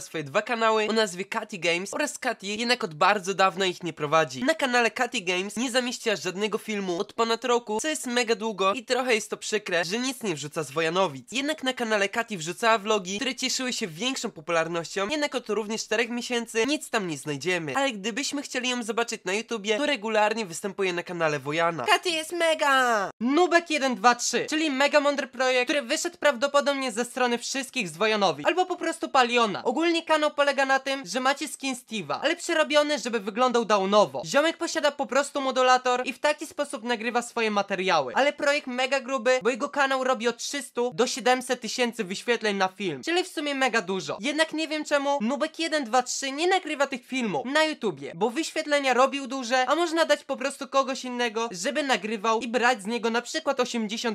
swoje dwa kanały o nazwie Katy Games oraz Katy, jednak od bardzo dawna ich nie prowadzi. Na kanale Katy Games nie zamieściła żadnego filmu od ponad roku, co jest mega długo i trochę jest to przykre, że nic nie wrzuca z Wojanowic. Jednak na kanale Katy wrzucała vlogi, które cieszyły się większą popularnością, jednak od również 4 miesięcy nic tam nie znajdziemy. Ale gdybyśmy chcieli ją zobaczyć na YouTubie, to regularnie regularnie występuje na kanale Wojana. Katy jest mega! Nubek123, czyli mega mądry projekt, który wyszedł prawdopodobnie ze strony wszystkich z Wojanowi, albo po prostu Paliona. Ogólnie kanał polega na tym, że macie skin Steve'a, ale przerobiony, żeby wyglądał downowo. Ziomek posiada po prostu modulator i w taki sposób nagrywa swoje materiały. Ale projekt mega gruby, bo jego kanał robi od 300 do 700 tysięcy wyświetleń na film, czyli w sumie mega dużo. Jednak nie wiem czemu Nubek123 nie nagrywa tych filmów na YouTubie, bo wyświetlenia robił duże, a można po prostu kogoś innego, żeby nagrywał i brać z niego na przykład 80%.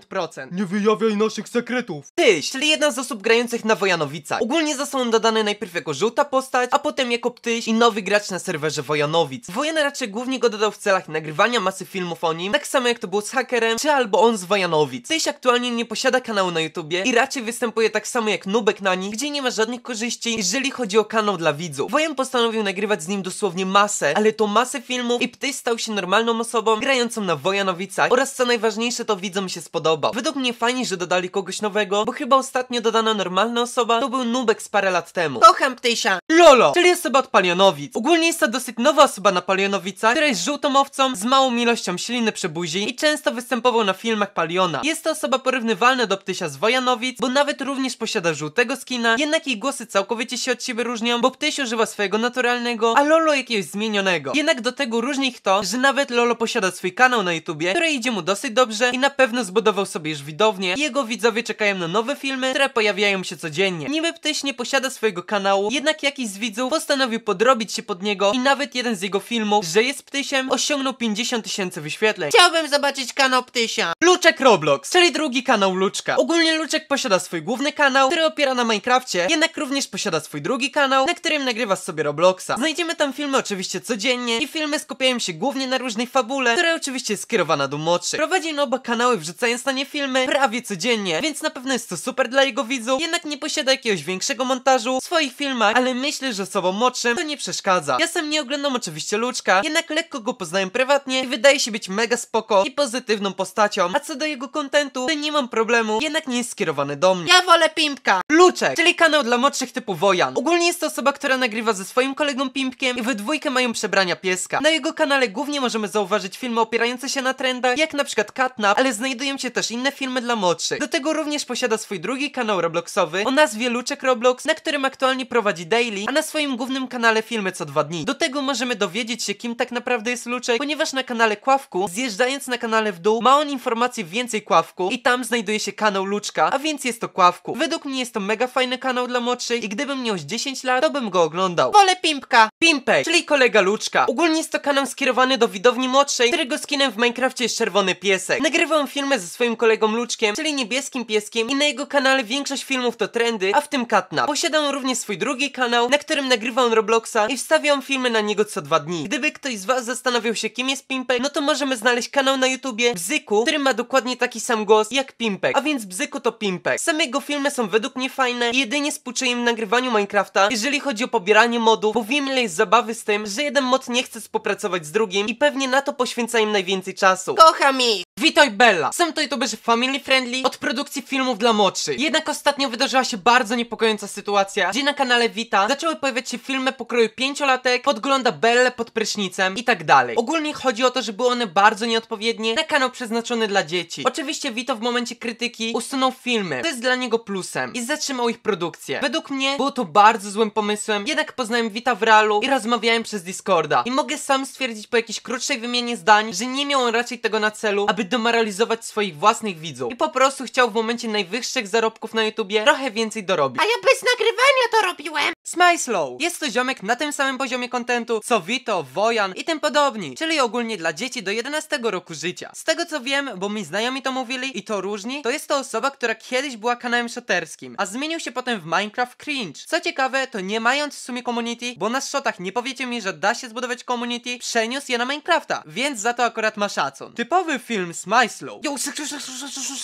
Nie wyjawiaj naszych sekretów! Tyś, czyli jedna z osób grających na Wojanowicach. Ogólnie został dodany najpierw jako żółta postać, a potem jako Ptyś i nowy gracz na serwerze Wojanowic. Wojan raczej głównie go dodał w celach nagrywania masy filmów o nim, tak samo jak to było z Hakerem, czy albo on z Wojanowic. Tyś aktualnie nie posiada kanału na YouTubie i raczej występuje tak samo jak Nubek na nich, gdzie nie ma żadnych korzyści, jeżeli chodzi o kanał dla widzów. Wojan postanowił nagrywać z nim dosłownie masę, ale to masę filmów i Ptyś stał się się normalną osobą grającą na Wojanowicach oraz co najważniejsze to widzom się spodobał. Według mnie fajnie, że dodali kogoś nowego, bo chyba ostatnio dodana normalna osoba to był Nubek z parę lat temu. Kocham ptysia! Lolo, czyli osoba od Palionowic. Ogólnie jest to dosyć nowa osoba na Palionowicach, która jest żółtomowcą z małą ilością śliny przy buzi i często występował na filmach Paliona. Jest to osoba porównywalna do ptysia z Wojanowic, bo nawet również posiada żółtego skina, jednak jej głosy całkowicie się od siebie różnią, bo ptyś używa swojego naturalnego, a Lolo jakiegoś zmienionego. Jednak do tego różni ich to, że że nawet Lolo posiada swój kanał na YouTubie, który idzie mu dosyć dobrze i na pewno zbudował sobie już widownię. Jego widzowie czekają na nowe filmy, które pojawiają się codziennie. Niby Ptyś nie posiada swojego kanału, jednak jakiś z widzów postanowił podrobić się pod niego i nawet jeden z jego filmów, że jest Ptysiem, osiągnął 50 tysięcy wyświetleń. Chciałbym zobaczyć kanał Ptysia. Luczek Roblox, czyli drugi kanał Luczka. Ogólnie Luczek posiada swój główny kanał, który opiera na Minecrafcie, jednak również posiada swój drugi kanał, na którym nagrywa sobie Robloxa. Znajdziemy tam filmy oczywiście codziennie i filmy skupiają się głównie na różnej fabule, która oczywiście jest skierowana do młodszych. Prowadzi on oba kanały wrzucając na nie filmy prawie codziennie, więc na pewno jest to super dla jego widzów, jednak nie posiada jakiegoś większego montażu w swoich filmach, ale myślę, że osobom młodszym to nie przeszkadza. Ja sam nie oglądam oczywiście Luczka, jednak lekko go poznałem prywatnie i wydaje się być mega spoko i pozytywną postacią, a co do jego kontentu, to nie mam problemu, jednak nie jest skierowany do mnie. Ja wolę Pimpka! Luczek, czyli kanał dla młodszych typu Wojan. Ogólnie jest to osoba, która nagrywa ze swoim kolegą Pimpkiem i we dwójkę mają przebrania pieska. Na jego kanale głównie możemy zauważyć filmy opierające się na trendach, jak na przykład Catnap, ale znajdują się też inne filmy dla młodszych. Do tego również posiada swój drugi kanał Robloxowy o nazwie Luczek Roblox, na którym aktualnie prowadzi daily, a na swoim głównym kanale filmy co dwa dni. Do tego możemy dowiedzieć się, kim tak naprawdę jest Luczek, ponieważ na kanale Kławku, zjeżdżając na kanale w dół, ma on informacji więcej Kławku i tam znajduje się kanał Luczka, a więc jest to Kławku. Według mnie jest to mega fajny kanał dla młodszych i gdybym miał 10 lat, to bym go oglądał. Wolę Pimpka! Pimpek, czyli kolega Luczka. Ogólnie jest to kanał skierowany do widowni młodszej, którego skinem w Minecrafcie jest czerwony piesek. Nagrywam filmy ze swoim kolegą Luczkiem, czyli niebieskim pieskiem i na jego kanale większość filmów to trendy, a w tym Katna. Posiadam również swój drugi kanał, na którym nagrywam Robloxa i wstawiam filmy na niego co dwa dni. Gdyby ktoś z was zastanawiał się kim jest Pimpek, no to możemy znaleźć kanał na YouTubie Bzyku, który ma dokładnie taki sam głos jak Pimpek, a więc Bzyku to Pimpek. Same jego filmy są według mnie fajne i jedynie współczuję w nagrywaniu Minecrafta, jeżeli chodzi o pobieranie modów, bo wiem ile jest zabawy z tym, że jeden mod nie chce współpracować z drugim, i pewnie na to poświęca im najwięcej czasu. Kocham ich! Witaj Bella! Są to youtuberzy family friendly od produkcji filmów dla młodszych. Jednak ostatnio wydarzyła się bardzo niepokojąca sytuacja, gdzie na kanale Vita zaczęły pojawiać się filmy pokroju pięciolatek, podgląda Belle pod prysznicem i tak dalej. Ogólnie chodzi o to, że były one bardzo nieodpowiednie na kanał przeznaczony dla dzieci. Oczywiście Vito w momencie krytyki usunął filmy, to jest dla niego plusem i zatrzymał ich produkcję. Według mnie było to bardzo złym pomysłem, jednak poznałem Vita w realu i rozmawiałem przez Discorda i mogę sam stwierdzić po jakiś jakiejś krótszej wymianie zdań, że nie miał on raczej tego na celu, aby demoralizować swoich własnych widzów. I po prostu chciał w momencie najwyższych zarobków na YouTubie trochę więcej dorobić. A ja bez nagrywania to robiłem! Smile Slow. Jest to ziomek na tym samym poziomie kontentu, co Vito, Wojan i tym podobni, czyli ogólnie dla dzieci do 11 roku życia. Z tego co wiem, bo mi znajomi to mówili i to różni, to jest to osoba, która kiedyś była kanałem shoterskim, a zmienił się potem w Minecraft Cringe. Co ciekawe, to nie mając w sumie community, bo na shotach nie powiecie mi, że da się zbudować community, przeniósł je na Minecrafta, więc za to akurat ma szacun. Typowy film z Myslow. Yo,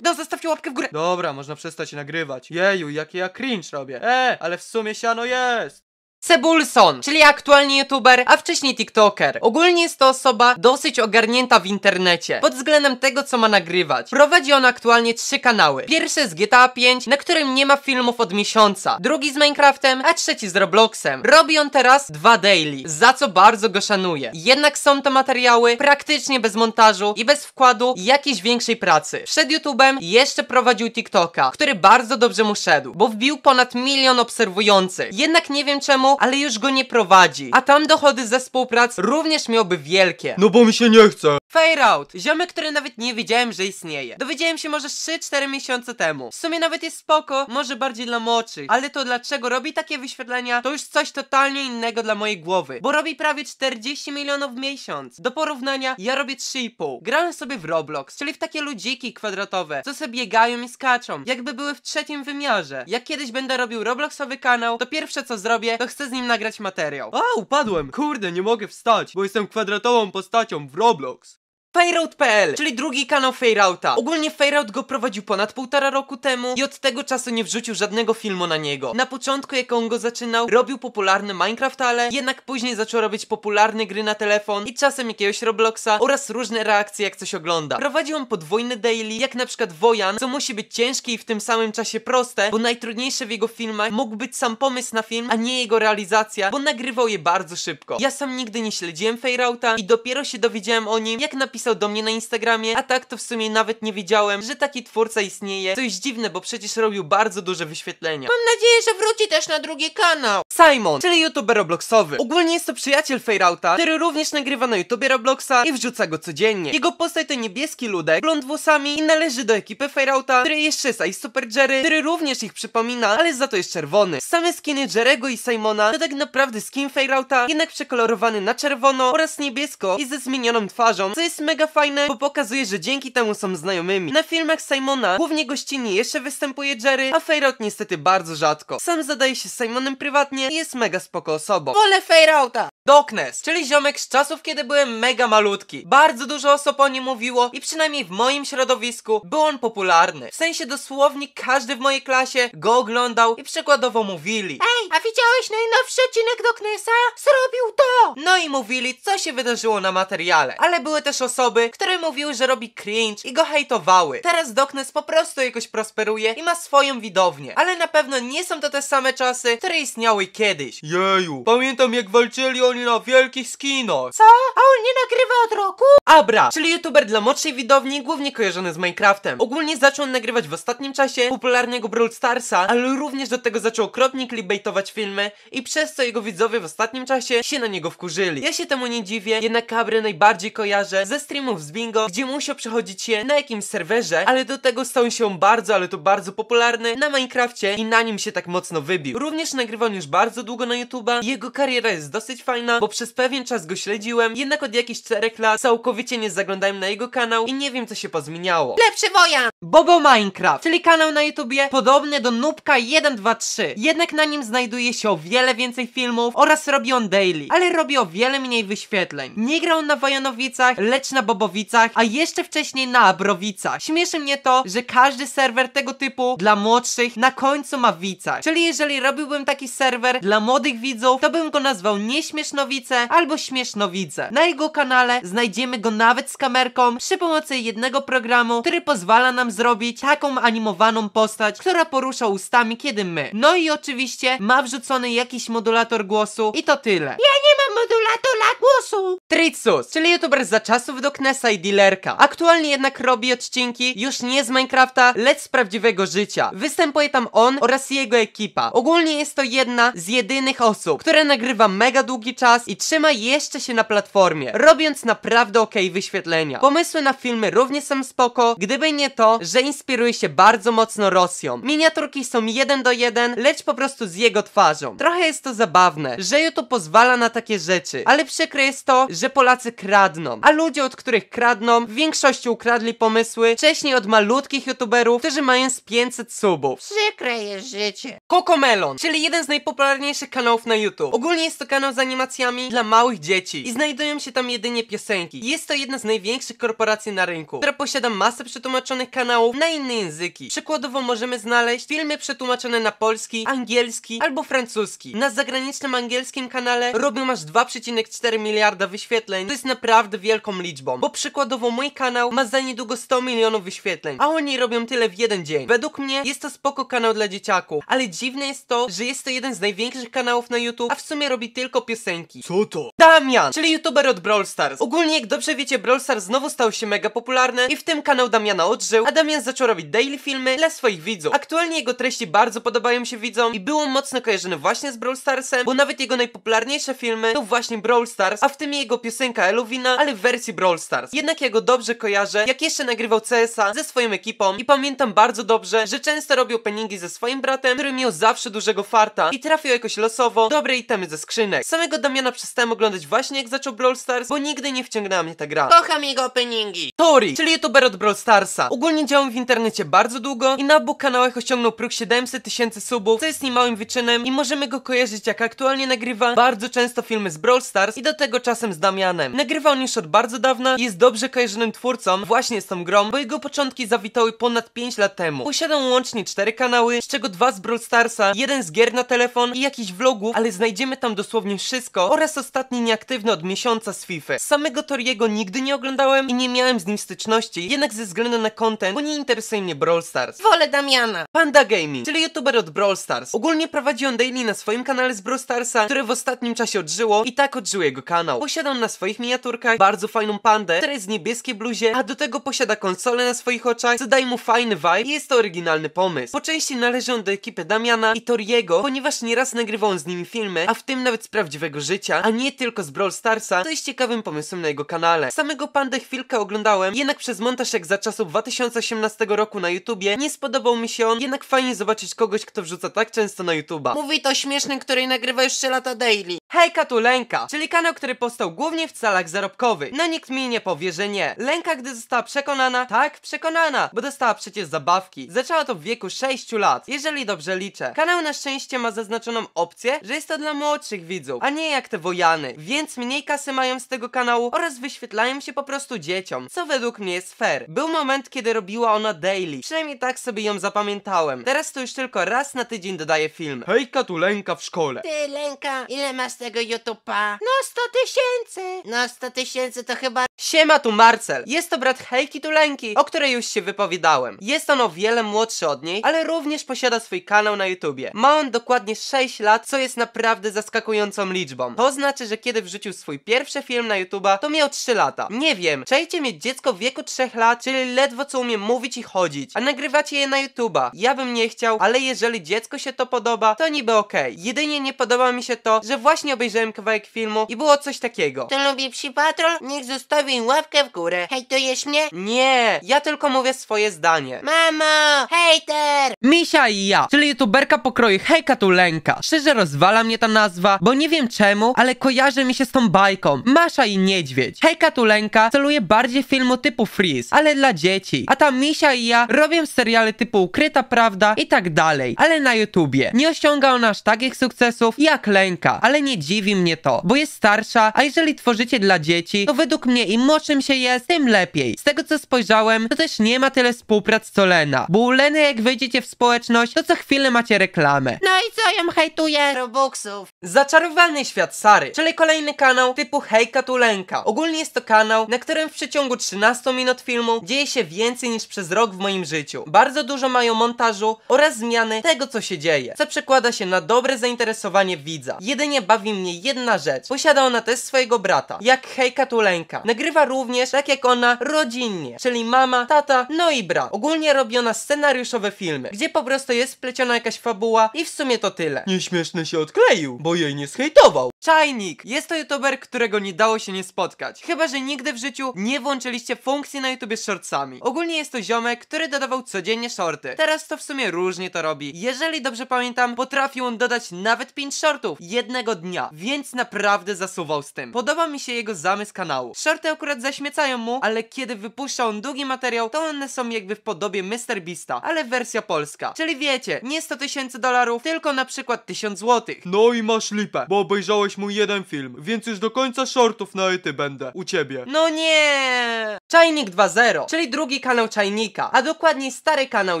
no zostawcie łapkę w górę. Dobra, można przestać nagrywać. Jeju, jakie ja cringe robię. E, ale w sumie siano jest. Cebulson, czyli aktualnie youtuber, a wcześniej tiktoker. Ogólnie jest to osoba dosyć ogarnięta w internecie, pod względem tego co ma nagrywać. Prowadzi on aktualnie trzy kanały. Pierwszy z GTA 5, na którym nie ma filmów od miesiąca, drugi z Minecraftem, a trzeci z Robloxem. Robi on teraz dwa daily, za co bardzo go szanuję. Jednak są to materiały praktycznie bez montażu i bez wkładu jakiejś większej pracy. Przed YouTubem jeszcze prowadził TikToka, który bardzo dobrze mu szedł, bo wbił ponad milion obserwujących. Jednak nie wiem czemu ale już go nie prowadzi. A tam dochody ze współprac również miałby wielkie. No bo mi się nie chce. Fade Out, ziomek, który nawet nie wiedziałem, że istnieje. Dowiedziałem się może 3-4 miesiące temu. W sumie nawet jest spoko, może bardziej dla młodszych, ale to dlaczego robi takie wyświetlenia, to już coś totalnie innego dla mojej głowy, bo robi prawie 40 milionów w miesiąc. Do porównania, ja robię 3,5. Grałem sobie w Roblox, czyli w takie ludziki kwadratowe, co sobie biegają i skaczą, jakby były w trzecim wymiarze. Jak kiedyś będę robił Robloxowy kanał, to pierwsze co zrobię, to chcę z nim nagrać materiał. A, upadłem! Kurde, nie mogę wstać, bo jestem kwadratową postacią w Roblox. Fairout.pl, czyli drugi kanał Fairouta. Ogólnie Fairout go prowadził ponad półtora roku temu i od tego czasu nie wrzucił żadnego filmu na niego. Na początku, jak on go zaczynał, robił popularny Minecraft, ale jednak później zaczął robić popularne gry na telefon i czasem jakiegoś Robloxa oraz różne reakcje, jak coś ogląda. Prowadził on podwójne daily, jak na przykład Wojan, co musi być ciężkie i w tym samym czasie proste, bo najtrudniejsze w jego filmach mógł być sam pomysł na film, a nie jego realizacja, bo nagrywał je bardzo szybko. Ja sam nigdy nie śledziłem Fairouta i dopiero się dowiedziałem o nim, jak napisał napisał do mnie na Instagramie, a tak to w sumie nawet nie wiedziałem, że taki twórca istnieje. Coś dziwne, bo przecież robił bardzo duże wyświetlenia. Mam nadzieję, że wróci też na drugi kanał. Simon, czyli youtuber Robloxowy. Ogólnie jest to przyjaciel Fairouta, który również nagrywa na YouTubie Robloxa i wrzuca go codziennie. Jego postać to niebieski ludek, blond włosami i należy do ekipy Fairouta, który jeszcze jest i Super Jerry, który również ich przypomina, ale za to jest czerwony. Same skiny Jerego i Simona to tak naprawdę skin Fairouta, jednak przekolorowany na czerwono oraz niebiesko i ze zmienioną twarzą, co jest mega mega fajne, bo pokazuje, że dzięki temu są znajomymi. Na filmach Simona głównie gościnnie jeszcze występuje Jerry, a Feyrout niestety bardzo rzadko. Sam zadaje się z Simonem prywatnie i jest mega spoko osobą. Wolę Feyrauta! Doknes, czyli ziomek z czasów, kiedy byłem mega malutki. Bardzo dużo osób o nim mówiło i przynajmniej w moim środowisku był on popularny. W sensie dosłownie każdy w mojej klasie go oglądał i przykładowo mówili Ej, a widziałeś najnowszy odcinek Doknesa? Zrobił to! No i mówili, co się wydarzyło na materiale. Ale były też osoby, które mówiły, że robi cringe i go hejtowały. Teraz Doknes po prostu jakoś prosperuje i ma swoją widownię. Ale na pewno nie są to te same czasy, które istniały kiedyś. Jeju, pamiętam jak walczyli o oni na no, wielkich skinach. Co? A on nie nagrywa od roku? Abra, czyli youtuber dla młodszej widowni, głównie kojarzony z Minecraftem. Ogólnie zaczął on nagrywać w ostatnim czasie popularnego Brawl Starsa, ale również do tego zaczął okropnie clickbaitować filmy i przez co jego widzowie w ostatnim czasie się na niego wkurzyli. Ja się temu nie dziwię, jednak Abrę najbardziej kojarzę ze streamów z Bingo, gdzie musiał przechodzić się na jakimś serwerze, ale do tego stał się bardzo, ale to bardzo popularny na Minecrafcie i na nim się tak mocno wybił. Również nagrywał już bardzo długo na YouTube'a, jego kariera jest dosyć fajna, oryginalna, bo przez pewien czas go śledziłem, jednak od jakichś czterech lat całkowicie nie zaglądałem na jego kanał i nie wiem co się pozmieniało. Lepszy wojan! Bobo Minecraft, czyli kanał na YouTubie podobny do Nubka 123. Jednak na nim znajduje się o wiele więcej filmów oraz robi on daily, ale robi o wiele mniej wyświetleń. Nie grał na Wojanowicach, lecz na Bobowicach, a jeszcze wcześniej na Abrowicach. Śmieszy mnie to, że każdy serwer tego typu dla młodszych na końcu ma wicach. Czyli jeżeli robiłbym taki serwer dla młodych widzów, to bym go nazwał nieśmieszny Śmiesznowice albo Śmiesznowice. Na jego kanale znajdziemy go nawet z kamerką przy pomocy jednego programu, który pozwala nam zrobić taką animowaną postać, która porusza ustami, kiedy my. No i oczywiście ma wrzucony jakiś modulator głosu i to tyle. Ja nie mam modulatora głosu. Tritsus, czyli youtuber za czasów do knesa i dealerka. Aktualnie jednak robi odcinki już nie z Minecrafta, lecz z prawdziwego życia. Występuje tam on oraz jego ekipa. Ogólnie jest to jedna z jedynych osób, która nagrywa mega długi czas i trzyma jeszcze się na platformie, robiąc naprawdę ok wyświetlenia. Pomysły na filmy również są spoko, gdyby nie to, że inspiruje się bardzo mocno Rosją. Miniaturki są jeden do jeden, lecz po prostu z jego twarzą. Trochę jest to zabawne, że YouTube pozwala na takie rzeczy. Ale przykre jest to, że Polacy kradną. A ludzie, od których kradną, w większości ukradli pomysły wcześniej od malutkich youtuberów, którzy mają z 500 subów. Przykre jest życie. Kokomelon, czyli jeden z najpopularniejszych kanałów na YouTube. Ogólnie jest to kanał z animacjami dla małych dzieci i znajdują się tam jedynie piosenki. Jest to jedna z największych korporacji na rynku, która posiada masę przetłumaczonych kanałów na inne języki. Przykładowo możemy znaleźć filmy przetłumaczone na polski, angielski albo francuski. Na zagranicznym angielskim kanale robią aż 2,4 miliarda wyświetleń, to jest naprawdę wielką liczbą, bo przykładowo mój kanał ma za niedługo 100 milionów wyświetleń, a oni robią tyle w jeden dzień. Według mnie jest to spoko kanał dla dzieciaków, ale dziwne jest to, że jest to jeden z największych kanałów na YouTube, a w sumie robi tylko piosenki. Co to? Damian, czyli youtuber od Brawl Stars. Ogólnie, jak dobrze wiecie, Brawl Stars znowu stał się mega popularny i w tym kanał Damiana odżył, a Damian zaczął robić daily filmy dla swoich widzów. Aktualnie jego treści bardzo podobają się widzom i było mocno kojarzone właśnie z Brawl Starsem, bo nawet jego najpopularniejsze filmy to właśnie Brawl Stars, a w tym jego piosenka Eluvina, ale w wersji Brawl Stars. Jednak ja go dobrze kojarzę, jak jeszcze nagrywał CS-a ze swoją ekipą i pamiętam bardzo dobrze, że często robił peningi ze swoim bratem, który miał zawsze dużego farta i trafił jakoś losowo dobre itemy ze skrzynek. Samego Damiana przestałem oglądać właśnie jak zaczął Brawl Stars, bo nigdy nie wciągnęła mnie ta gra. Kocham jego peningi. Tori, czyli youtuber od Brawl Starsa. Ogólnie działał w internecie bardzo długo i na obu kanałach osiągnął próg 700 tysięcy subów, co jest niemałym wyczynem i możemy go kojarzyć jak aktualnie nagrywa bardzo często filmy z z Brawl Stars i do tego czasem z Damianem. Nagrywa on już od bardzo dawna i jest dobrze kojarzonym twórcą właśnie z tą grą, bo jego początki zawitały ponad 5 lat temu. Posiadał łącznie 4 kanały, z czego dwa z Brawl Starsa, jeden z gier na telefon i jakiś vlogów, ale znajdziemy tam dosłownie wszystko oraz ostatni nieaktywny od miesiąca z FIFA. Samego Toriego nigdy nie oglądałem i nie miałem z nim styczności, jednak ze względu na content, bo nie interesuje mnie Brawl Stars. Wolę Damiana! Panda Gaming, czyli youtuber od Brawl Stars. Ogólnie prowadzi on daily na swoim kanale z Brawl Starsa, które w ostatnim czasie odżyło, i tak odżył jego kanał. Posiadam na swoich miniaturkach bardzo fajną pandę, która jest w niebieskiej bluzie, a do tego posiada konsolę na swoich oczach, co daje mu fajny vibe i jest to oryginalny pomysł. Po części należy on do ekipy Damiana i Toriego, ponieważ nieraz nagrywał z nimi filmy, a w tym nawet z prawdziwego życia, a nie tylko z Brawl Starsa, co jest ciekawym pomysłem na jego kanale. Samego pandę chwilkę oglądałem, jednak przez montaż jak za czasów 2018 roku na YouTubie nie spodobał mi się on, jednak fajnie zobaczyć kogoś, kto wrzuca tak często na YouTuba. Mówi to śmieszny, który nagrywa już 3 lata daily. Hej Katul, Lęka, czyli kanał, który powstał głównie w celach zarobkowych. No nikt mi nie powie, że nie. Lęka, gdy została przekonana, tak, przekonana, bo dostała przecież zabawki. Zaczęła to w wieku 6 lat, jeżeli dobrze liczę. Kanał na szczęście ma zaznaczoną opcję, że jest to dla młodszych widzów, a nie jak te wojany, więc mniej kasy mają z tego kanału oraz wyświetlają się po prostu dzieciom, co według mnie jest fair. Był moment, kiedy robiła ona daily, przynajmniej tak sobie ją zapamiętałem. Teraz to już tylko raz na tydzień dodaję film. Hejka tu Lęka w szkole. Ty Lęka, ile masz tego YouTube? dupa. No 100 tysięcy. No 100 tysięcy to chyba... Siema tu Marcel. Jest to brat Hejki Tulenki, o której już się wypowiadałem. Jest on o wiele młodszy od niej, ale również posiada swój kanał na YouTubie. Ma on dokładnie 6 lat, co jest naprawdę zaskakującą liczbą. To znaczy, że kiedy wrzucił swój pierwszy film na YouTube'a, to miał 3 lata. Nie wiem, czajcie mieć dziecko w wieku 3 lat, czyli ledwo co umie mówić i chodzić, a nagrywacie je na YouTube'a. Ja bym nie chciał, ale jeżeli dziecko się to podoba, to niby okej. Okay. Jedynie nie podoba mi się to, że właśnie obejrzałem kawałek filmu i było coś takiego. Kto lubi psi patrol, niech zostawi łapkę w górę. Hejtujesz mnie? Nie, ja tylko mówię swoje zdanie. Mamo, hejter! Misia i ja, czyli youtuberka pokroju Hejka lęka. Szczerze rozwala mnie ta nazwa, bo nie wiem czemu, ale kojarzy mi się z tą bajką. Masza i Niedźwiedź. Hejka lęka celuje bardziej filmu typu Freeze, ale dla dzieci. A ta Misia i ja robię seriale typu Ukryta Prawda i tak dalej, ale na YouTubie. Nie osiąga ona aż takich sukcesów jak Lęka, ale nie dziwi mnie to, bo jest starsza, a jeżeli tworzycie dla dzieci, to według mnie im młodszym się jest, tym lepiej. Z tego co spojrzałem, to też nie ma tyle współprac co Lena, bo u Leny jak wejdziecie w społeczność, to co chwilę macie reklamę. No i co ją hejtuje? Robuxów. Zaczarowany świat Sary, czyli kolejny kanał typu Hejka Lenka. Ogólnie jest to kanał, na którym w przeciągu 13 minut filmu dzieje się więcej niż przez rok w moim życiu. Bardzo dużo mają montażu oraz zmiany tego co się dzieje, co przekłada się na dobre zainteresowanie widza. Jedynie bawi mnie jedna inna rzecz. Posiada ona też swojego brata, jak Hejka Tuleńka. Nagrywa również, tak jak ona, rodzinnie, czyli mama, tata, no i brat. Ogólnie robi ona scenariuszowe filmy, gdzie po prostu jest wpleciona jakaś fabuła i w sumie to tyle. Nieśmieszny się odkleił, bo jej nie zhejtował. Czajnik! Jest to youtuber, którego nie dało się nie spotkać. Chyba, że nigdy w życiu nie włączyliście funkcji na YouTubie z shortsami. Ogólnie jest to ziomek, który dodawał codziennie shorty. Teraz to w sumie różnie to robi. Jeżeli dobrze pamiętam, potrafił on dodać nawet 5 shortów jednego dnia, więc naprawdę zasuwał z tym. Podoba mi się jego zamysł kanału. Shorty akurat zaśmiecają mu, ale kiedy wypuszcza on długi materiał, to one są jakby w podobie Mr. Beasta, ale wersja polska. Czyli wiecie, nie 100 tysięcy dolarów, tylko na przykład 1000 złotych. No i masz lipę, bo obejrzałeś mój jeden film, więc już do końca shortów na ety będę. U ciebie. No nie! Czajnik 2.0, czyli drugi kanał Czajnika, a dokładniej stary kanał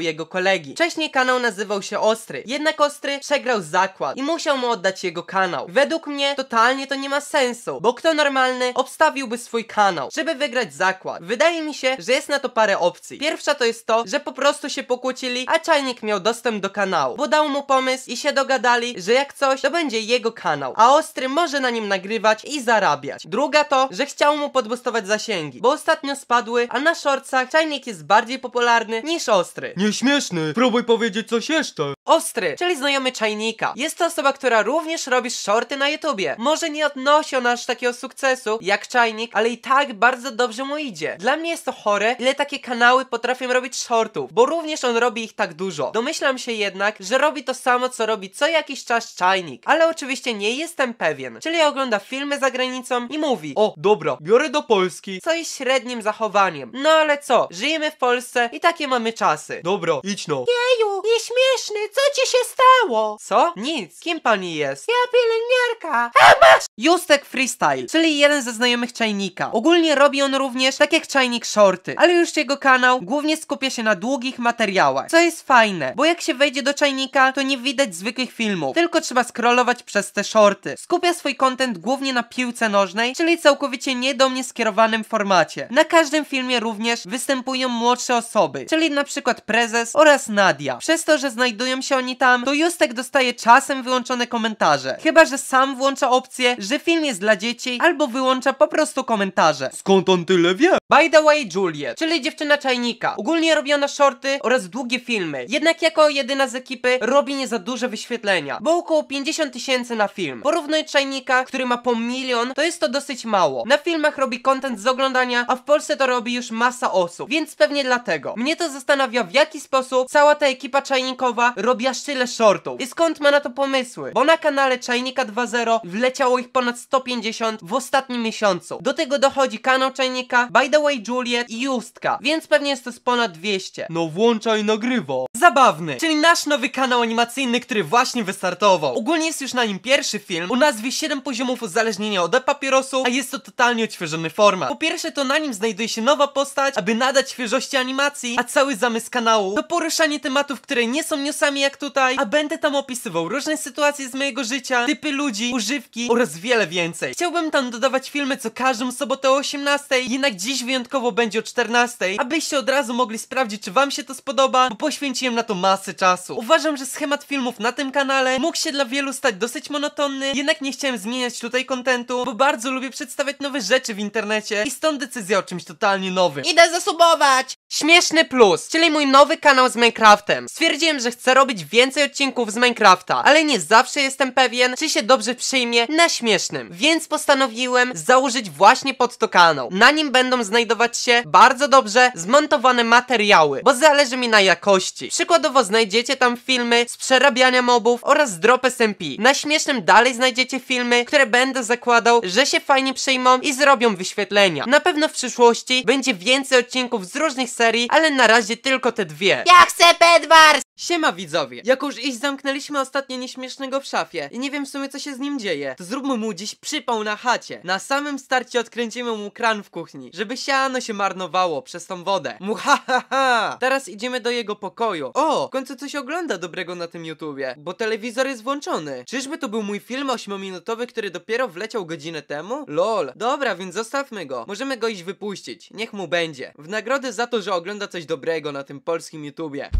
jego kolegi. Wcześniej kanał nazywał się Ostry, jednak Ostry przegrał zakład i musiał mu oddać jego kanał. Według mnie totalnie to nie ma sensu, bo kto normalny obstawiłby swój kanał, żeby wygrać zakład. Wydaje mi się, że jest na to parę opcji. Pierwsza to jest to, że po prostu się pokłócili, a Czajnik miał dostęp do kanału, bo dał mu pomysł i się dogadali, że jak coś, to będzie jego kanał, a Ostry może na nim nagrywać i zarabiać. Druga to, że chciał mu podbustować zasięgi, bo ostatnio spadły, a na shortsach czajnik jest bardziej popularny niż ostry. Nieśmieszny, próbuj powiedzieć coś jeszcze. Ostry, czyli znajomy czajnika. Jest to osoba, która również robi shorty na YouTubie. Może nie odnosi ona aż takiego sukcesu jak czajnik, ale i tak bardzo dobrze mu idzie. Dla mnie jest to chore, ile takie kanały potrafią robić shortów, bo również on robi ich tak dużo. Domyślam się jednak, że robi to samo, co robi co jakiś czas czajnik, ale oczywiście nie jestem pewien. Czyli ogląda filmy za granicą i mówi, o, dobra, biorę do Polski, co jest średnim zachowaniem. No ale co, żyjemy w Polsce i takie mamy czasy. Dobra, idź no. Jeju, nieśmieszny, co ci się stało? Co? Nic. Kim pani jest? Ja pielęgniarka. A e, masz! Justek Freestyle, czyli jeden ze znajomych czajnika. Ogólnie robi on również, tak jak czajnik, shorty. Ale już jego kanał głównie skupia się na długich materiałach. Co jest fajne, bo jak się wejdzie do czajnika, to nie widać zwykłych filmów. Tylko trzeba scrollować przez te shorty. Skupia swój content głównie na piłce nożnej, czyli całkowicie nie do mnie skierowanym formacie. Na każdym filmie również występują młodsze osoby, czyli na przykład prezes oraz Nadia. Przez to, że znajdują się oni tam, to Justek dostaje czasem wyłączone komentarze. Chyba, że sam włącza opcję, że film jest dla dzieci, albo wyłącza po prostu komentarze. Skąd on tyle wie? By the way Juliet, czyli dziewczyna czajnika. Ogólnie ona shorty oraz długie filmy. Jednak jako jedyna z ekipy robi nie za duże wyświetlenia, bo około 50 tysięcy na film. Porównaj czajnika, który ma po milion, to jest to dosyć mało. Na filmach robi content z oglądania, a w Polsce to robi już masa osób, więc pewnie dlatego. Mnie to zastanawia w jaki sposób cała ta ekipa czajnikowa robi robiłaś tyle shortów? I skąd ma na to pomysły? Bo na kanale Czajnika 2.0 wleciało ich ponad 150 w ostatnim miesiącu. Do tego dochodzi kanał Czajnika, By The Way Juliet i Justka, więc pewnie jest to z ponad 200. No włączaj nagrywa. Zabawny, czyli nasz nowy kanał animacyjny, który właśnie wystartował. Ogólnie jest już na nim pierwszy film o nazwie 7 poziomów uzależnienia od papierosu, a jest to totalnie odświeżony format. Po pierwsze to na nim znajduje się nowa postać, aby nadać świeżości animacji, a cały zamysł kanału to poruszanie tematów, które nie są newsami jak tutaj, a będę tam opisywał różne sytuacje z mojego życia, typy ludzi, używki oraz wiele więcej. Chciałbym tam dodawać filmy co każdą sobotę o 18, jednak dziś wyjątkowo będzie o 14, abyście od razu mogli sprawdzić czy wam się to spodoba, bo poświęciłem na to masę czasu. Uważam, że schemat filmów na tym kanale mógł się dla wielu stać dosyć monotonny, jednak nie chciałem zmieniać tutaj kontentu, bo bardzo lubię przedstawiać nowe rzeczy w internecie i stąd decyzja o czymś totalnie nowym. Idę zasubować! Śmieszny Plus, czyli mój nowy kanał z Minecraftem. Stwierdziłem, że chcę robić więcej odcinków z Minecrafta, ale nie zawsze jestem pewien, czy się dobrze przyjmie na śmiesznym, więc postanowiłem założyć właśnie pod to kanał. Na nim będą znajdować się bardzo dobrze zmontowane materiały, bo zależy mi na jakości. Przykładowo znajdziecie tam filmy z przerabiania mobów oraz z drop SMP. Na śmiesznym dalej znajdziecie filmy, które będę zakładał, że się fajnie przyjmą i zrobią wyświetlenia. Na pewno w przyszłości będzie więcej odcinków z różnych serii serii, ale na razie tylko te dwie. Ja chcę Bedwars! Siema widzowie, jako już iść zamknęliśmy ostatnio nieśmiesznego w szafie i nie wiem w sumie co się z nim dzieje, to zróbmy mu dziś przypał na chacie. Na samym starcie odkręcimy mu kran w kuchni, żeby siano się marnowało przez tą wodę. Muhahaha! Teraz idziemy do jego pokoju. O, w końcu coś ogląda dobrego na tym YouTubie, bo telewizor jest włączony. Czyżby to był mój film 8-minutowy, który dopiero wleciał godzinę temu? Lol. Dobra, więc zostawmy go. Możemy go iść wypuścić. Niech mu będzie. W nagrodę za to, że ogląda coś dobrego na tym polskim YouTubie.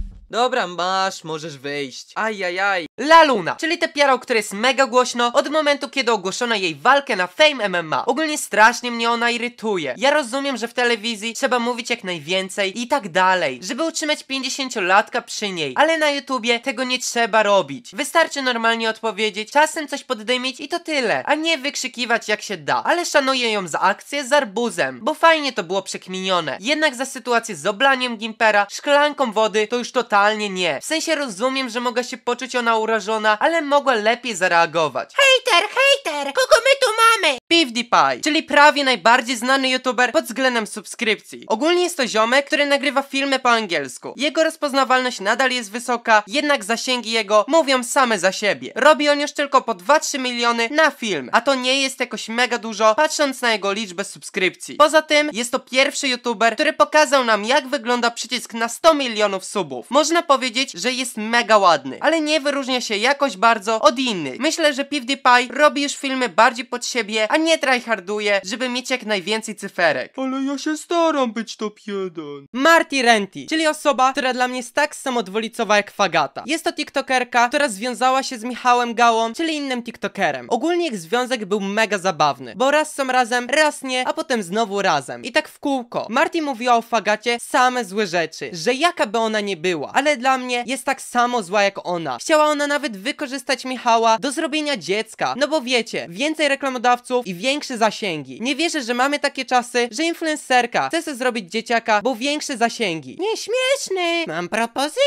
Dobra, masz, możesz wyjść. Ajajaj. Laluna, czyli te piaro, które jest mega głośno od momentu, kiedy ogłoszono jej walkę na Fame MMA. Ogólnie strasznie mnie ona irytuje. Ja rozumiem, że w telewizji trzeba mówić jak najwięcej i tak dalej, żeby utrzymać 50-latka przy niej, ale na YouTubie tego nie trzeba robić. Wystarczy normalnie odpowiedzieć, czasem coś poddymić i to tyle, a nie wykrzykiwać jak się da. Ale szanuję ją za akcję z arbuzem, bo fajnie to było przekminione. Jednak za sytuację z oblaniem Gimpera, szklanką wody, to już totalnie totalnie nie. W sensie rozumiem, że mogła się poczuć ona urażona, ale mogła lepiej zareagować. Hater, hater, Kogo my tu mamy? PewDiePie, czyli prawie najbardziej znany youtuber pod względem subskrypcji. Ogólnie jest to ziomek, który nagrywa filmy po angielsku. Jego rozpoznawalność nadal jest wysoka, jednak zasięgi jego mówią same za siebie. Robi on już tylko po 2-3 miliony na film, a to nie jest jakoś mega dużo, patrząc na jego liczbę subskrypcji. Poza tym jest to pierwszy youtuber, który pokazał nam jak wygląda przycisk na 100 milionów subów. Może można powiedzieć, że jest mega ładny, ale nie wyróżnia się jakoś bardzo od innych. Myślę, że PewDiePie robi już filmy bardziej pod siebie, a nie tryharduje, żeby mieć jak najwięcej cyferek. Ale ja się staram być top 1. Marty Renty, czyli osoba, która dla mnie jest tak samodwolicowa jak Fagata. Jest to tiktokerka, która związała się z Michałem Gałą, czyli innym tiktokerem. Ogólnie ich związek był mega zabawny, bo raz są razem, raz nie, a potem znowu razem. I tak w kółko. Marty mówiła o Fagacie same złe rzeczy, że jaka by ona nie była, ale dla mnie jest tak samo zła jak ona. Chciała ona nawet wykorzystać Michała do zrobienia dziecka. No bo wiecie, więcej reklamodawców i większe zasięgi. Nie wierzę, że mamy takie czasy, że influencerka chce sobie zrobić dzieciaka, bo większe zasięgi. Nieśmieszny! Mam propozycję!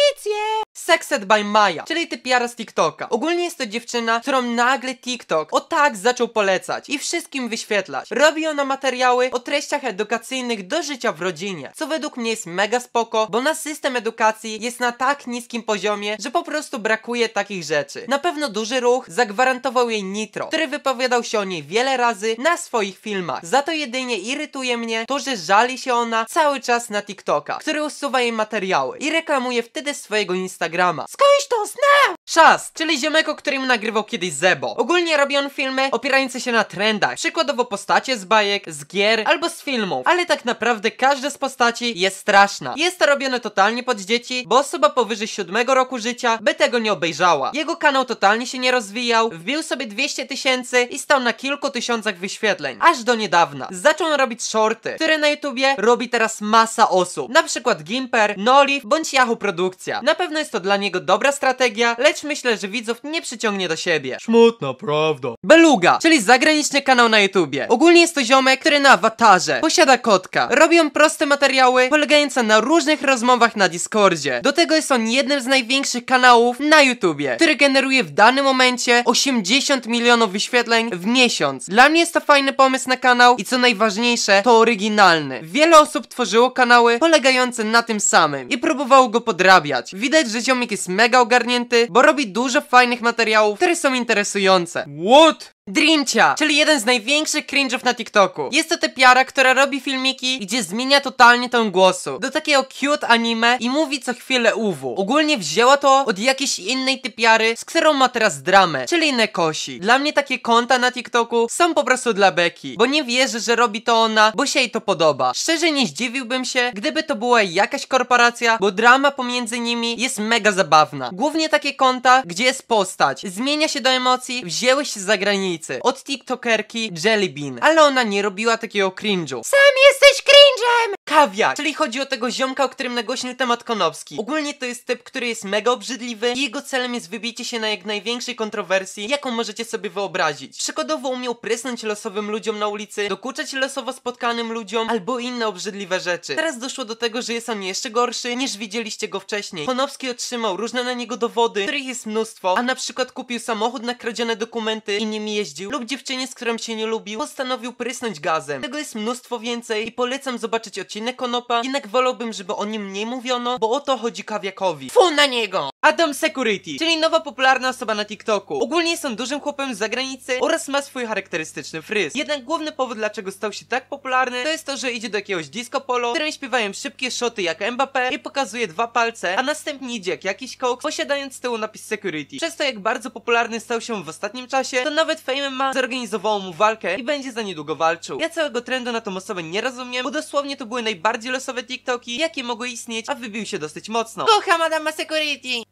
Sexed by Maja, czyli typiara z TikToka. Ogólnie jest to dziewczyna, którą nagle TikTok o tak zaczął polecać i wszystkim wyświetlać. Robi ona materiały o treściach edukacyjnych do życia w rodzinie, co według mnie jest mega spoko, bo nasz system edukacji jest jest na tak niskim poziomie, że po prostu brakuje takich rzeczy. Na pewno duży ruch zagwarantował jej Nitro, który wypowiadał się o niej wiele razy na swoich filmach. Za to jedynie irytuje mnie to, że żali się ona cały czas na TikToka, który usuwa jej materiały i reklamuje wtedy swojego Instagrama. Skądś to znał? Shaz, czyli o którym nagrywał kiedyś Zebo. Ogólnie robi on filmy opierające się na trendach, przykładowo postacie z bajek, z gier albo z filmów, ale tak naprawdę każda z postaci jest straszna. Jest to robione totalnie pod dzieci, bo osoba powyżej 7 roku życia by tego nie obejrzała. Jego kanał totalnie się nie rozwijał, wbił sobie 200 tysięcy i stał na kilku tysiącach wyświetleń, aż do niedawna. Zaczął robić shorty, które na YouTubie robi teraz masa osób, na przykład Gimper, Noli, bądź Yahoo Produkcja. Na pewno jest to dla niego dobra strategia, lecz myślę, że widzów nie przyciągnie do siebie. Smutna prawda. Beluga, czyli zagraniczny kanał na YouTubie. Ogólnie jest to ziomek, który na awatarze posiada kotka. Robią proste materiały polegające na różnych rozmowach na Discordzie. Do tego jest on jednym z największych kanałów na YouTubie, który generuje w danym momencie 80 milionów wyświetleń w miesiąc. Dla mnie jest to fajny pomysł na kanał i co najważniejsze, to oryginalny. Wiele osób tworzyło kanały polegające na tym samym i próbowało go podrabiać. Widać, że ziomik jest mega ogarnięty, bo robi dużo fajnych materiałów, które są interesujące. What? Dreamcia, czyli jeden z największych cringe'ów na TikToku. Jest to typiara, która robi filmiki, gdzie zmienia totalnie ton głosu. Do takiego cute anime i mówi co chwilę uwu. Ogólnie wzięła to od jakiejś innej typiary, z którą ma teraz dramę, czyli Nekosi. Dla mnie takie konta na TikToku są po prostu dla Beki, bo nie wierzę, że robi to ona, bo się jej to podoba. Szczerze nie zdziwiłbym się, gdyby to była jakaś korporacja, bo drama pomiędzy nimi jest mega zabawna. Głównie takie konta, gdzie jest postać, zmienia się do emocji, wzięły się za granicę od tiktokerki Jellybean, ale ona nie robiła takiego cringe'u. Sam jesteś cringe! mężem! Kawia, czyli chodzi o tego ziomka, o którym nagłośnił temat Konopski. Ogólnie to jest typ, który jest mega obrzydliwy i jego celem jest wybicie się na jak największej kontrowersji, jaką możecie sobie wyobrazić. Przykładowo umiał prysnąć losowym ludziom na ulicy, dokuczać losowo spotkanym ludziom albo inne obrzydliwe rzeczy. Teraz doszło do tego, że jest on jeszcze gorszy niż widzieliście go wcześniej. Konopski otrzymał różne na niego dowody, których jest mnóstwo, a na przykład kupił samochód na kradzione dokumenty i nim jeździł lub dziewczynie, z którą się nie lubił, postanowił prysnąć gazem. Tego jest mnóstwo więcej i polecam z zobaczyć odcinek Konopa, jednak wolałbym, żeby o nim mniej mówiono, bo o to chodzi kawiakowi. Fu na niego! Adam Security, czyli nowa popularna osoba na TikToku. Ogólnie jest on dużym chłopem z zagranicy oraz ma swój charakterystyczny fryz. Jednak główny powód, dlaczego stał się tak popularny, to jest to, że idzie do jakiegoś disco polo, w którym śpiewają szybkie szoty jak Mbappé i pokazuje dwa palce, a następnie idzie jak jakiś koks, posiadając z tyłu napis Security. Przez to, jak bardzo popularny stał się w ostatnim czasie, to nawet Fame ma zorganizowało mu walkę i będzie za niedługo walczył. Ja całego trendu na tą osobę nie rozumiem, bo dosłownie to były najbardziej losowe TikToki, jakie mogły istnieć, a wybił się dosyć mocno. Kocham Adama Security!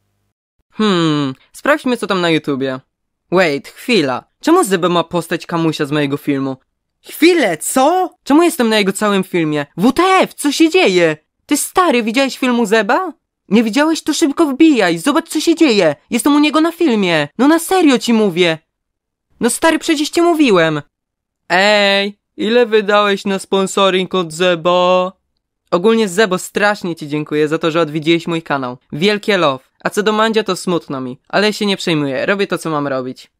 Hmm, sprawdźmy co tam na YouTubie. Wait, chwila. Czemu Zeba ma postać Kamusia z mojego filmu? Chwilę, co? Czemu jestem na jego całym filmie? WTF, co się dzieje? Ty stary, widziałeś filmu Zeba? Nie widziałeś, to szybko wbijaj, zobacz co się dzieje. Jestem u niego na filmie. No na serio ci mówię. No stary, przecież ci mówiłem. Ej, ile wydałeś na sponsoring od Zeba? Ogólnie Zebo strasznie ci dziękuję za to, że odwiedziłeś mój kanał. Wielkie love. A co do Mandzia, to smutno mi, ale się nie przejmuję, robię to, co mam robić.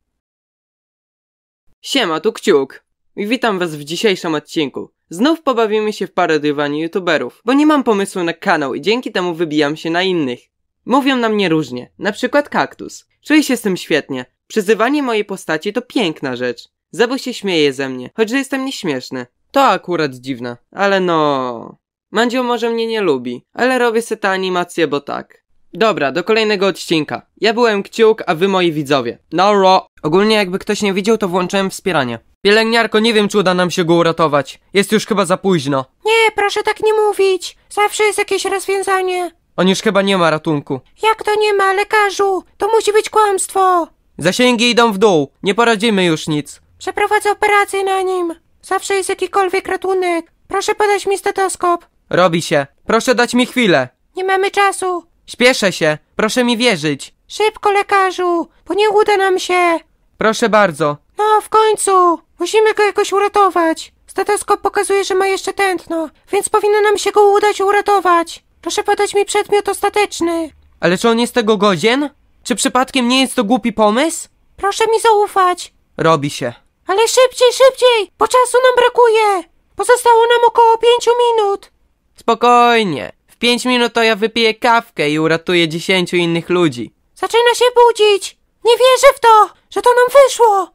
Siema, tu Kciuk. I witam was w dzisiejszym odcinku. Znów pobawimy się w parodiowanie youtuberów, bo nie mam pomysłu na kanał i dzięki temu wybijam się na innych. Mówią na mnie różnie, na przykład kaktus. Czuję się z tym świetnie. Przyzywanie mojej postaci to piękna rzecz. Zabój się śmieje ze mnie, choć że jestem nieśmieszny. To akurat dziwne, ale no... Mandzio może mnie nie lubi, ale robię se tę animację, bo tak. Dobra, do kolejnego odcinka. Ja byłem kciuk, a wy moi widzowie. No ro. Ogólnie jakby ktoś nie widział, to włączyłem wspieranie. Pielęgniarko, nie wiem czy uda nam się go uratować. Jest już chyba za późno. Nie, proszę tak nie mówić. Zawsze jest jakieś rozwiązanie. On już chyba nie ma ratunku. Jak to nie ma, lekarzu? To musi być kłamstwo. Zasięgi idą w dół. Nie poradzimy już nic. Przeprowadzę operację na nim. Zawsze jest jakikolwiek ratunek. Proszę podać mi stetoskop. Robi się. Proszę dać mi chwilę. Nie mamy czasu. Śpieszę się, proszę mi wierzyć. Szybko, lekarzu, bo nie uda nam się. Proszę bardzo. No, w końcu. Musimy go jakoś uratować. Stetoskop pokazuje, że ma jeszcze tętno, więc powinno nam się go udać uratować. Proszę podać mi przedmiot ostateczny. Ale czy on jest tego godzien? Czy przypadkiem nie jest to głupi pomysł? Proszę mi zaufać. Robi się. Ale szybciej, szybciej, bo czasu nam brakuje. Pozostało nam około pięciu minut. Spokojnie. W pięć minut to ja wypiję kawkę i uratuję dziesięciu innych ludzi. Zaczyna się budzić! Nie wierzę w to, że to nam wyszło!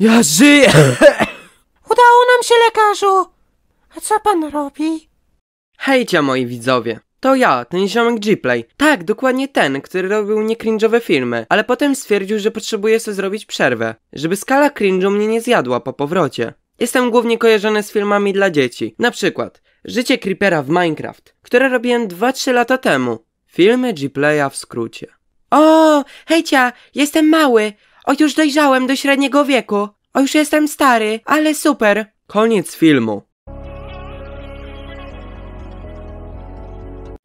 Ja żyję! (coughs) Udało nam się, lekarzu! A co pan robi? Hejcia, moi widzowie. To ja, ten ziomek Gplay. Tak, dokładnie ten, który robił niekringe'owe filmy, ale potem stwierdził, że potrzebuje sobie zrobić przerwę, żeby skala cringe'u mnie nie zjadła po powrocie. Jestem głównie kojarzony z filmami dla dzieci. Na przykład Życie Creepera w Minecraft, które robiłem 2-3 lata temu. Filmy GPlaya w skrócie. O, hejcia, jestem mały. O, już dojrzałem do średniego wieku. O, już jestem stary, ale super. Koniec filmu.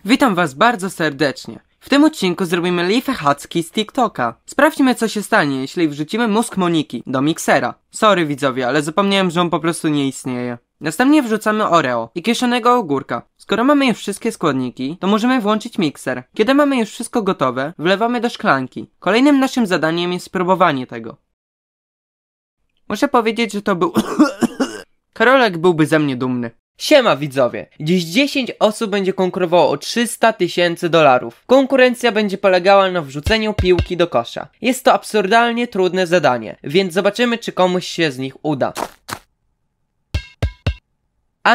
Witam was bardzo serdecznie. W tym odcinku zrobimy lifehacki z TikToka. Sprawdźmy co się stanie, jeśli wrzucimy mózg Moniki do miksera. Sorry widzowie, ale zapomniałem, że on po prostu nie istnieje. Następnie wrzucamy oreo i kieszonego ogórka. Skoro mamy już wszystkie składniki, to możemy włączyć mikser. Kiedy mamy już wszystko gotowe, wlewamy do szklanki. Kolejnym naszym zadaniem jest spróbowanie tego. Muszę powiedzieć, że to był... (coughs) Karolek byłby ze mnie dumny. Siema widzowie! Dziś 10 osób będzie konkurowało o 300 tysięcy dolarów. Konkurencja będzie polegała na wrzuceniu piłki do kosza. Jest to absurdalnie trudne zadanie, więc zobaczymy czy komuś się z nich uda.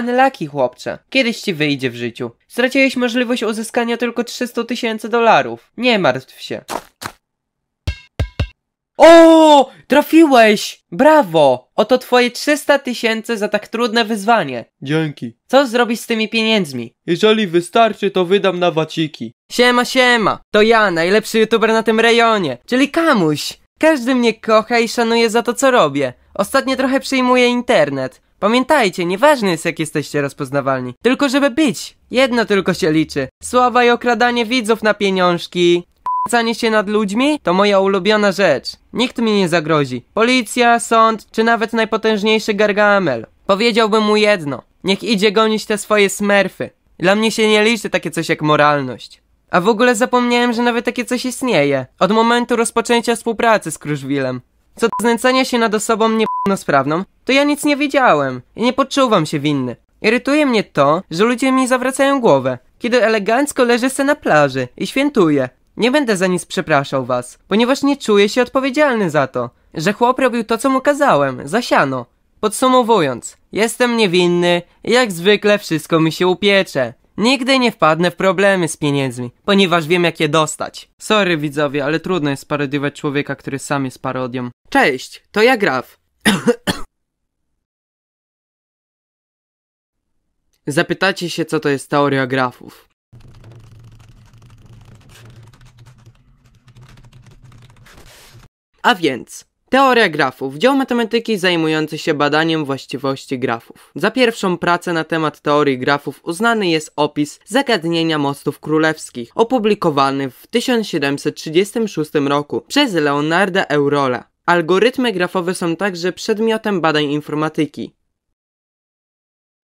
Unlucky chłopcze, kiedyś ci wyjdzie w życiu. Straciłeś możliwość uzyskania tylko 300 tysięcy dolarów. Nie martw się. O! Trafiłeś! Brawo! Oto twoje 300 tysięcy za tak trudne wyzwanie. Dzięki. Co zrobisz z tymi pieniędzmi? Jeżeli wystarczy, to wydam na waciki. Siema, siema! To ja, najlepszy youtuber na tym rejonie, czyli Kamuś. Każdy mnie kocha i szanuje za to, co robię. Ostatnio trochę przyjmuję internet. Pamiętajcie, nieważne jest jak jesteście rozpoznawalni, tylko żeby być. Jedno tylko się liczy. Słowa i okradanie widzów na pieniążki. Canie się nad ludźmi to moja ulubiona rzecz. Nikt mi nie zagrozi. Policja, sąd, czy nawet najpotężniejszy Gargamel. Powiedziałbym mu jedno. Niech idzie gonić te swoje smerfy. Dla mnie się nie liczy takie coś jak moralność. A w ogóle zapomniałem, że nawet takie coś istnieje. Od momentu rozpoczęcia współpracy z Kruszwilem. Co do znęcania się nad osobą niepełnosprawną, to ja nic nie wiedziałem i nie poczuwam się winny. Irytuje mnie to, że ludzie mi zawracają głowę, kiedy elegancko leżę se na plaży i świętuję. Nie będę za nic przepraszał was, ponieważ nie czuję się odpowiedzialny za to, że chłop robił to, co mu kazałem, zasiano. Podsumowując, jestem niewinny i jak zwykle wszystko mi się upiecze. Nigdy nie wpadnę w problemy z pieniędzmi, ponieważ wiem jak je dostać. Sorry widzowie, ale trudno jest parodiować człowieka, który sam jest parodią. Cześć, to ja Graf. (coughs) Zapytacie się, co to jest teoria grafów. A więc, Teoria grafów. Dział matematyki zajmujący się badaniem właściwości grafów. Za pierwszą pracę na temat teorii grafów uznany jest opis Zagadnienia Mostów Królewskich, opublikowany w 1736 roku przez Leonarda Eurola. Algorytmy grafowe są także przedmiotem badań informatyki.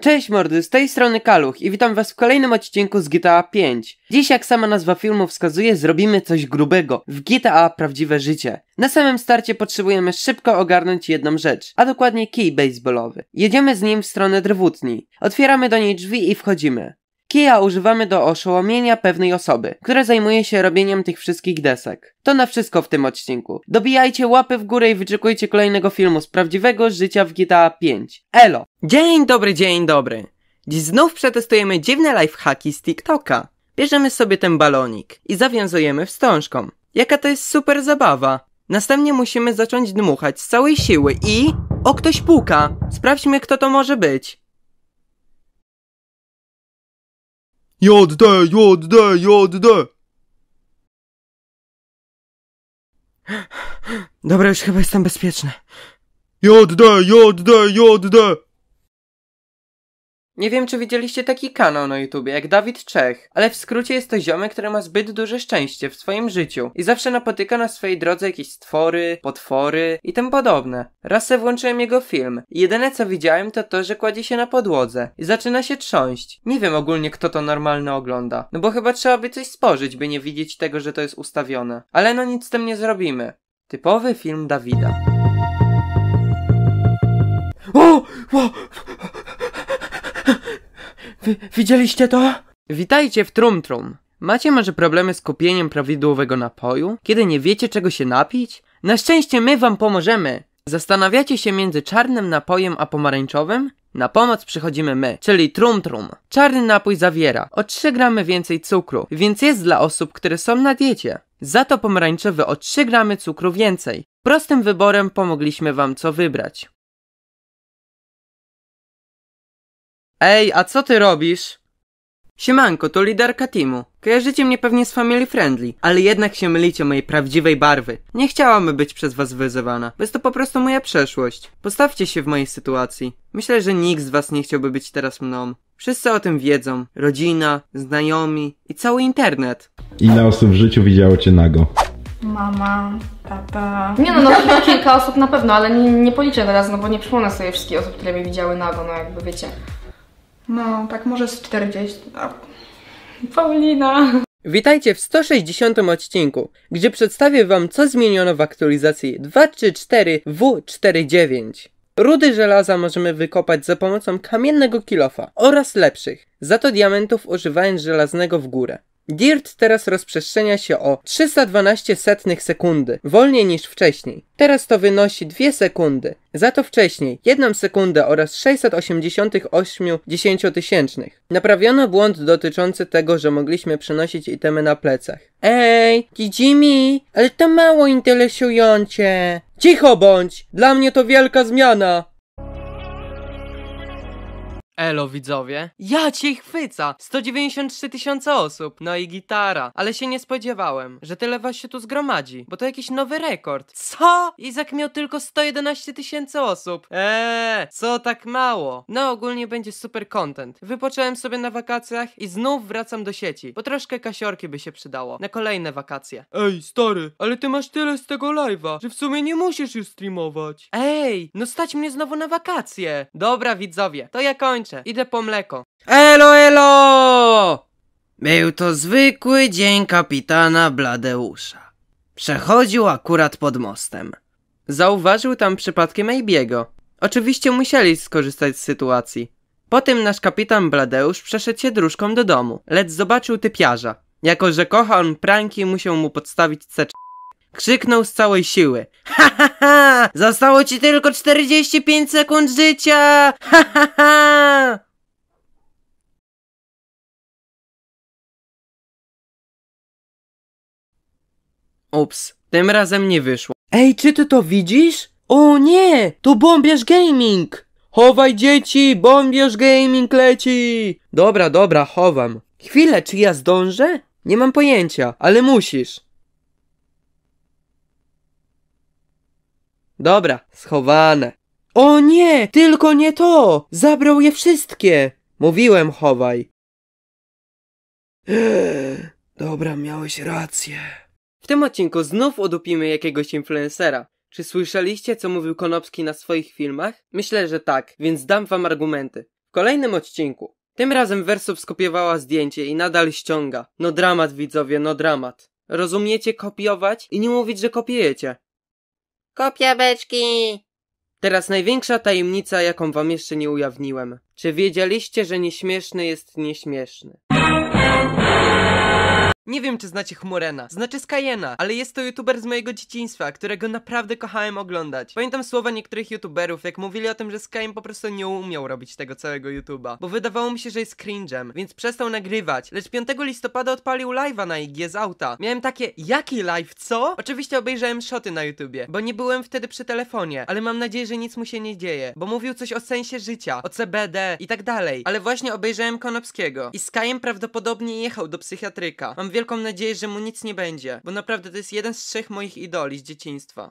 Cześć mordy, z tej strony Kaluch i witam was w kolejnym odcinku z GTA 5. Dziś jak sama nazwa filmu wskazuje zrobimy coś grubego, w GTA prawdziwe życie. Na samym starcie potrzebujemy szybko ogarnąć jedną rzecz, a dokładnie kij baseballowy. Jedziemy z nim w stronę drwutni. Otwieramy do niej drzwi i wchodzimy. Kija używamy do oszołomienia pewnej osoby, która zajmuje się robieniem tych wszystkich desek. To na wszystko w tym odcinku. Dobijajcie łapy w górę i wyczekujcie kolejnego filmu z prawdziwego życia w GTA 5. Elo! Dzień dobry, dzień dobry! Dziś znów przetestujemy dziwne lifehacki z TikToka. Bierzemy sobie ten balonik i zawiązujemy wstążką. Jaka to jest super zabawa! Następnie musimy zacząć dmuchać z całej siły i... O, ktoś puka! Sprawdźmy, kto to może być. Йод-да, йод-да, йод-да. Добре, już chyba jestem bezpieczna. Jodda, jodda, jodda! Nie wiem, czy widzieliście taki kanał na YouTubie jak Dawid Czech, ale w skrócie jest to ziomek, który ma zbyt duże szczęście w swoim życiu i zawsze napotyka na swojej drodze jakieś stwory, potwory i tym podobne. Raz se włączyłem jego film i jedyne co widziałem to to, że kładzie się na podłodze i zaczyna się trząść. Nie wiem ogólnie kto to normalnie ogląda, no bo chyba trzeba by coś spożyć, by nie widzieć tego, że to jest ustawione. Ale no nic z tym nie zrobimy. Typowy film Dawida. O! o! Wy, widzieliście to? Witajcie w Trumtrum. Macie może problemy z kupieniem prawidłowego napoju? Kiedy nie wiecie czego się napić? Na szczęście my wam pomożemy! Zastanawiacie się między czarnym napojem a pomarańczowym? Na pomoc przychodzimy my, czyli Trumtrum. Czarny napój zawiera o 3 gramy więcej cukru, więc jest dla osób, które są na diecie. Za to pomarańczowy o 3 gramy cukru więcej. Prostym wyborem pomogliśmy wam co wybrać. Ej, a co ty robisz? Siemanko, to liderka teamu. Kojarzycie mnie pewnie z Family Friendly, ale jednak się mylicie mojej prawdziwej barwy. Nie chciałam być przez was wyzywana, bo jest to po prostu moja przeszłość. Postawcie się w mojej sytuacji. Myślę, że nikt z was nie chciałby być teraz mną. Wszyscy o tym wiedzą. Rodzina, znajomi i cały internet. Ile osób w życiu widziało cię nago? Mama, tata. Nie no, no (laughs) kilka osób na pewno, ale nie, nie policzę teraz, no bo nie przypomnę sobie wszystkich osób, które mnie widziały nago, no jakby wiecie. No, tak może z 40. Paulina! Witajcie w 160 odcinku, gdzie przedstawię wam co zmieniono w aktualizacji 234W49. Rudy żelaza możemy wykopać za pomocą kamiennego kilofa oraz lepszych, za to diamentów używając żelaznego w górę. Dirt teraz rozprzestrzenia się o 312 setnych sekundy, wolniej niż wcześniej. Teraz to wynosi 2 sekundy, za to wcześniej 1 sekundę oraz 688 dziesięciotysięcznych. Naprawiono błąd dotyczący tego, że mogliśmy przenosić itemy na plecach. Ej, Jimmy, ale to mało interesujące. Cicho bądź! Dla mnie to wielka zmiana! Elo widzowie. Ja cię chwyca! 193 tysiące osób, no i gitara. Ale się nie spodziewałem, że tyle was się tu zgromadzi, bo to jakiś nowy rekord. Co? Izak miał tylko 111 tysięcy osób. Eee, co tak mało? No ogólnie będzie super content. Wypocząłem sobie na wakacjach i znów wracam do sieci, bo troszkę kasiorki by się przydało na kolejne wakacje. Ej, stary, ale ty masz tyle z tego live'a, że w sumie nie musisz już streamować. Ej, no stać mnie znowu na wakacje. Dobra widzowie, to ja kończę. Idę po mleko. Elo, elo! Był to zwykły dzień kapitana Bladeusza. Przechodził akurat pod mostem. Zauważył tam przypadkiem Ejbiego. Oczywiście musieli skorzystać z sytuacji. Potem nasz kapitan Bladeusz przeszedł się dróżką do domu, lecz zobaczył typiarza. Jako, że kocha on pranki, musiał mu podstawić c Krzyknął z całej siły. Ha ha ha! Zostało ci tylko 45 sekund życia! Ha ha ha! Ups, tym razem nie wyszło. Ej, czy ty to widzisz? O nie, Tu bombierz gaming! Chowaj dzieci, bombierz gaming leci! Dobra, dobra, chowam. Chwilę, czy ja zdążę? Nie mam pojęcia, ale musisz. Dobra, schowane. O nie, tylko nie to! Zabrał je wszystkie! Mówiłem, chowaj. Eee, (gasps) dobra, miałeś rację. W tym odcinku znów odupimy jakiegoś influencera. Czy słyszeliście, co mówił Konopski na swoich filmach? Myślę, że tak, więc dam wam argumenty. W kolejnym odcinku. Tym razem Versub skopiowała zdjęcie i nadal ściąga. No dramat widzowie, no dramat. Rozumiecie kopiować i nie mówić, że kopiejecie. Kopia beczki! Teraz największa tajemnica, jaką wam jeszcze nie ujawniłem. Czy wiedzieliście, że nieśmieszny jest nieśmieszny? Nie wiem, czy znacie Chmurena. Znaczy Skyena, ale jest to youtuber z mojego dzieciństwa, którego naprawdę kochałem oglądać. Pamiętam słowa niektórych youtuberów, jak mówili o tym, że Skyen po prostu nie umiał robić tego całego YouTuba, bo wydawało mi się, że jest cringe'em, więc przestał nagrywać. Lecz 5 listopada odpalił live'a na IG z auta. Miałem takie, jaki live, co? Oczywiście obejrzałem shoty na YouTubie, bo nie byłem wtedy przy telefonie, ale mam nadzieję, że nic mu się nie dzieje, bo mówił coś o sensie życia, o CBD i tak dalej. Ale właśnie obejrzałem Konopskiego i Skyen prawdopodobnie jechał do psychiatryka. Mam wielką nadzieję, że mu nic nie będzie, bo naprawdę to jest jeden z trzech moich idoli z dzieciństwa.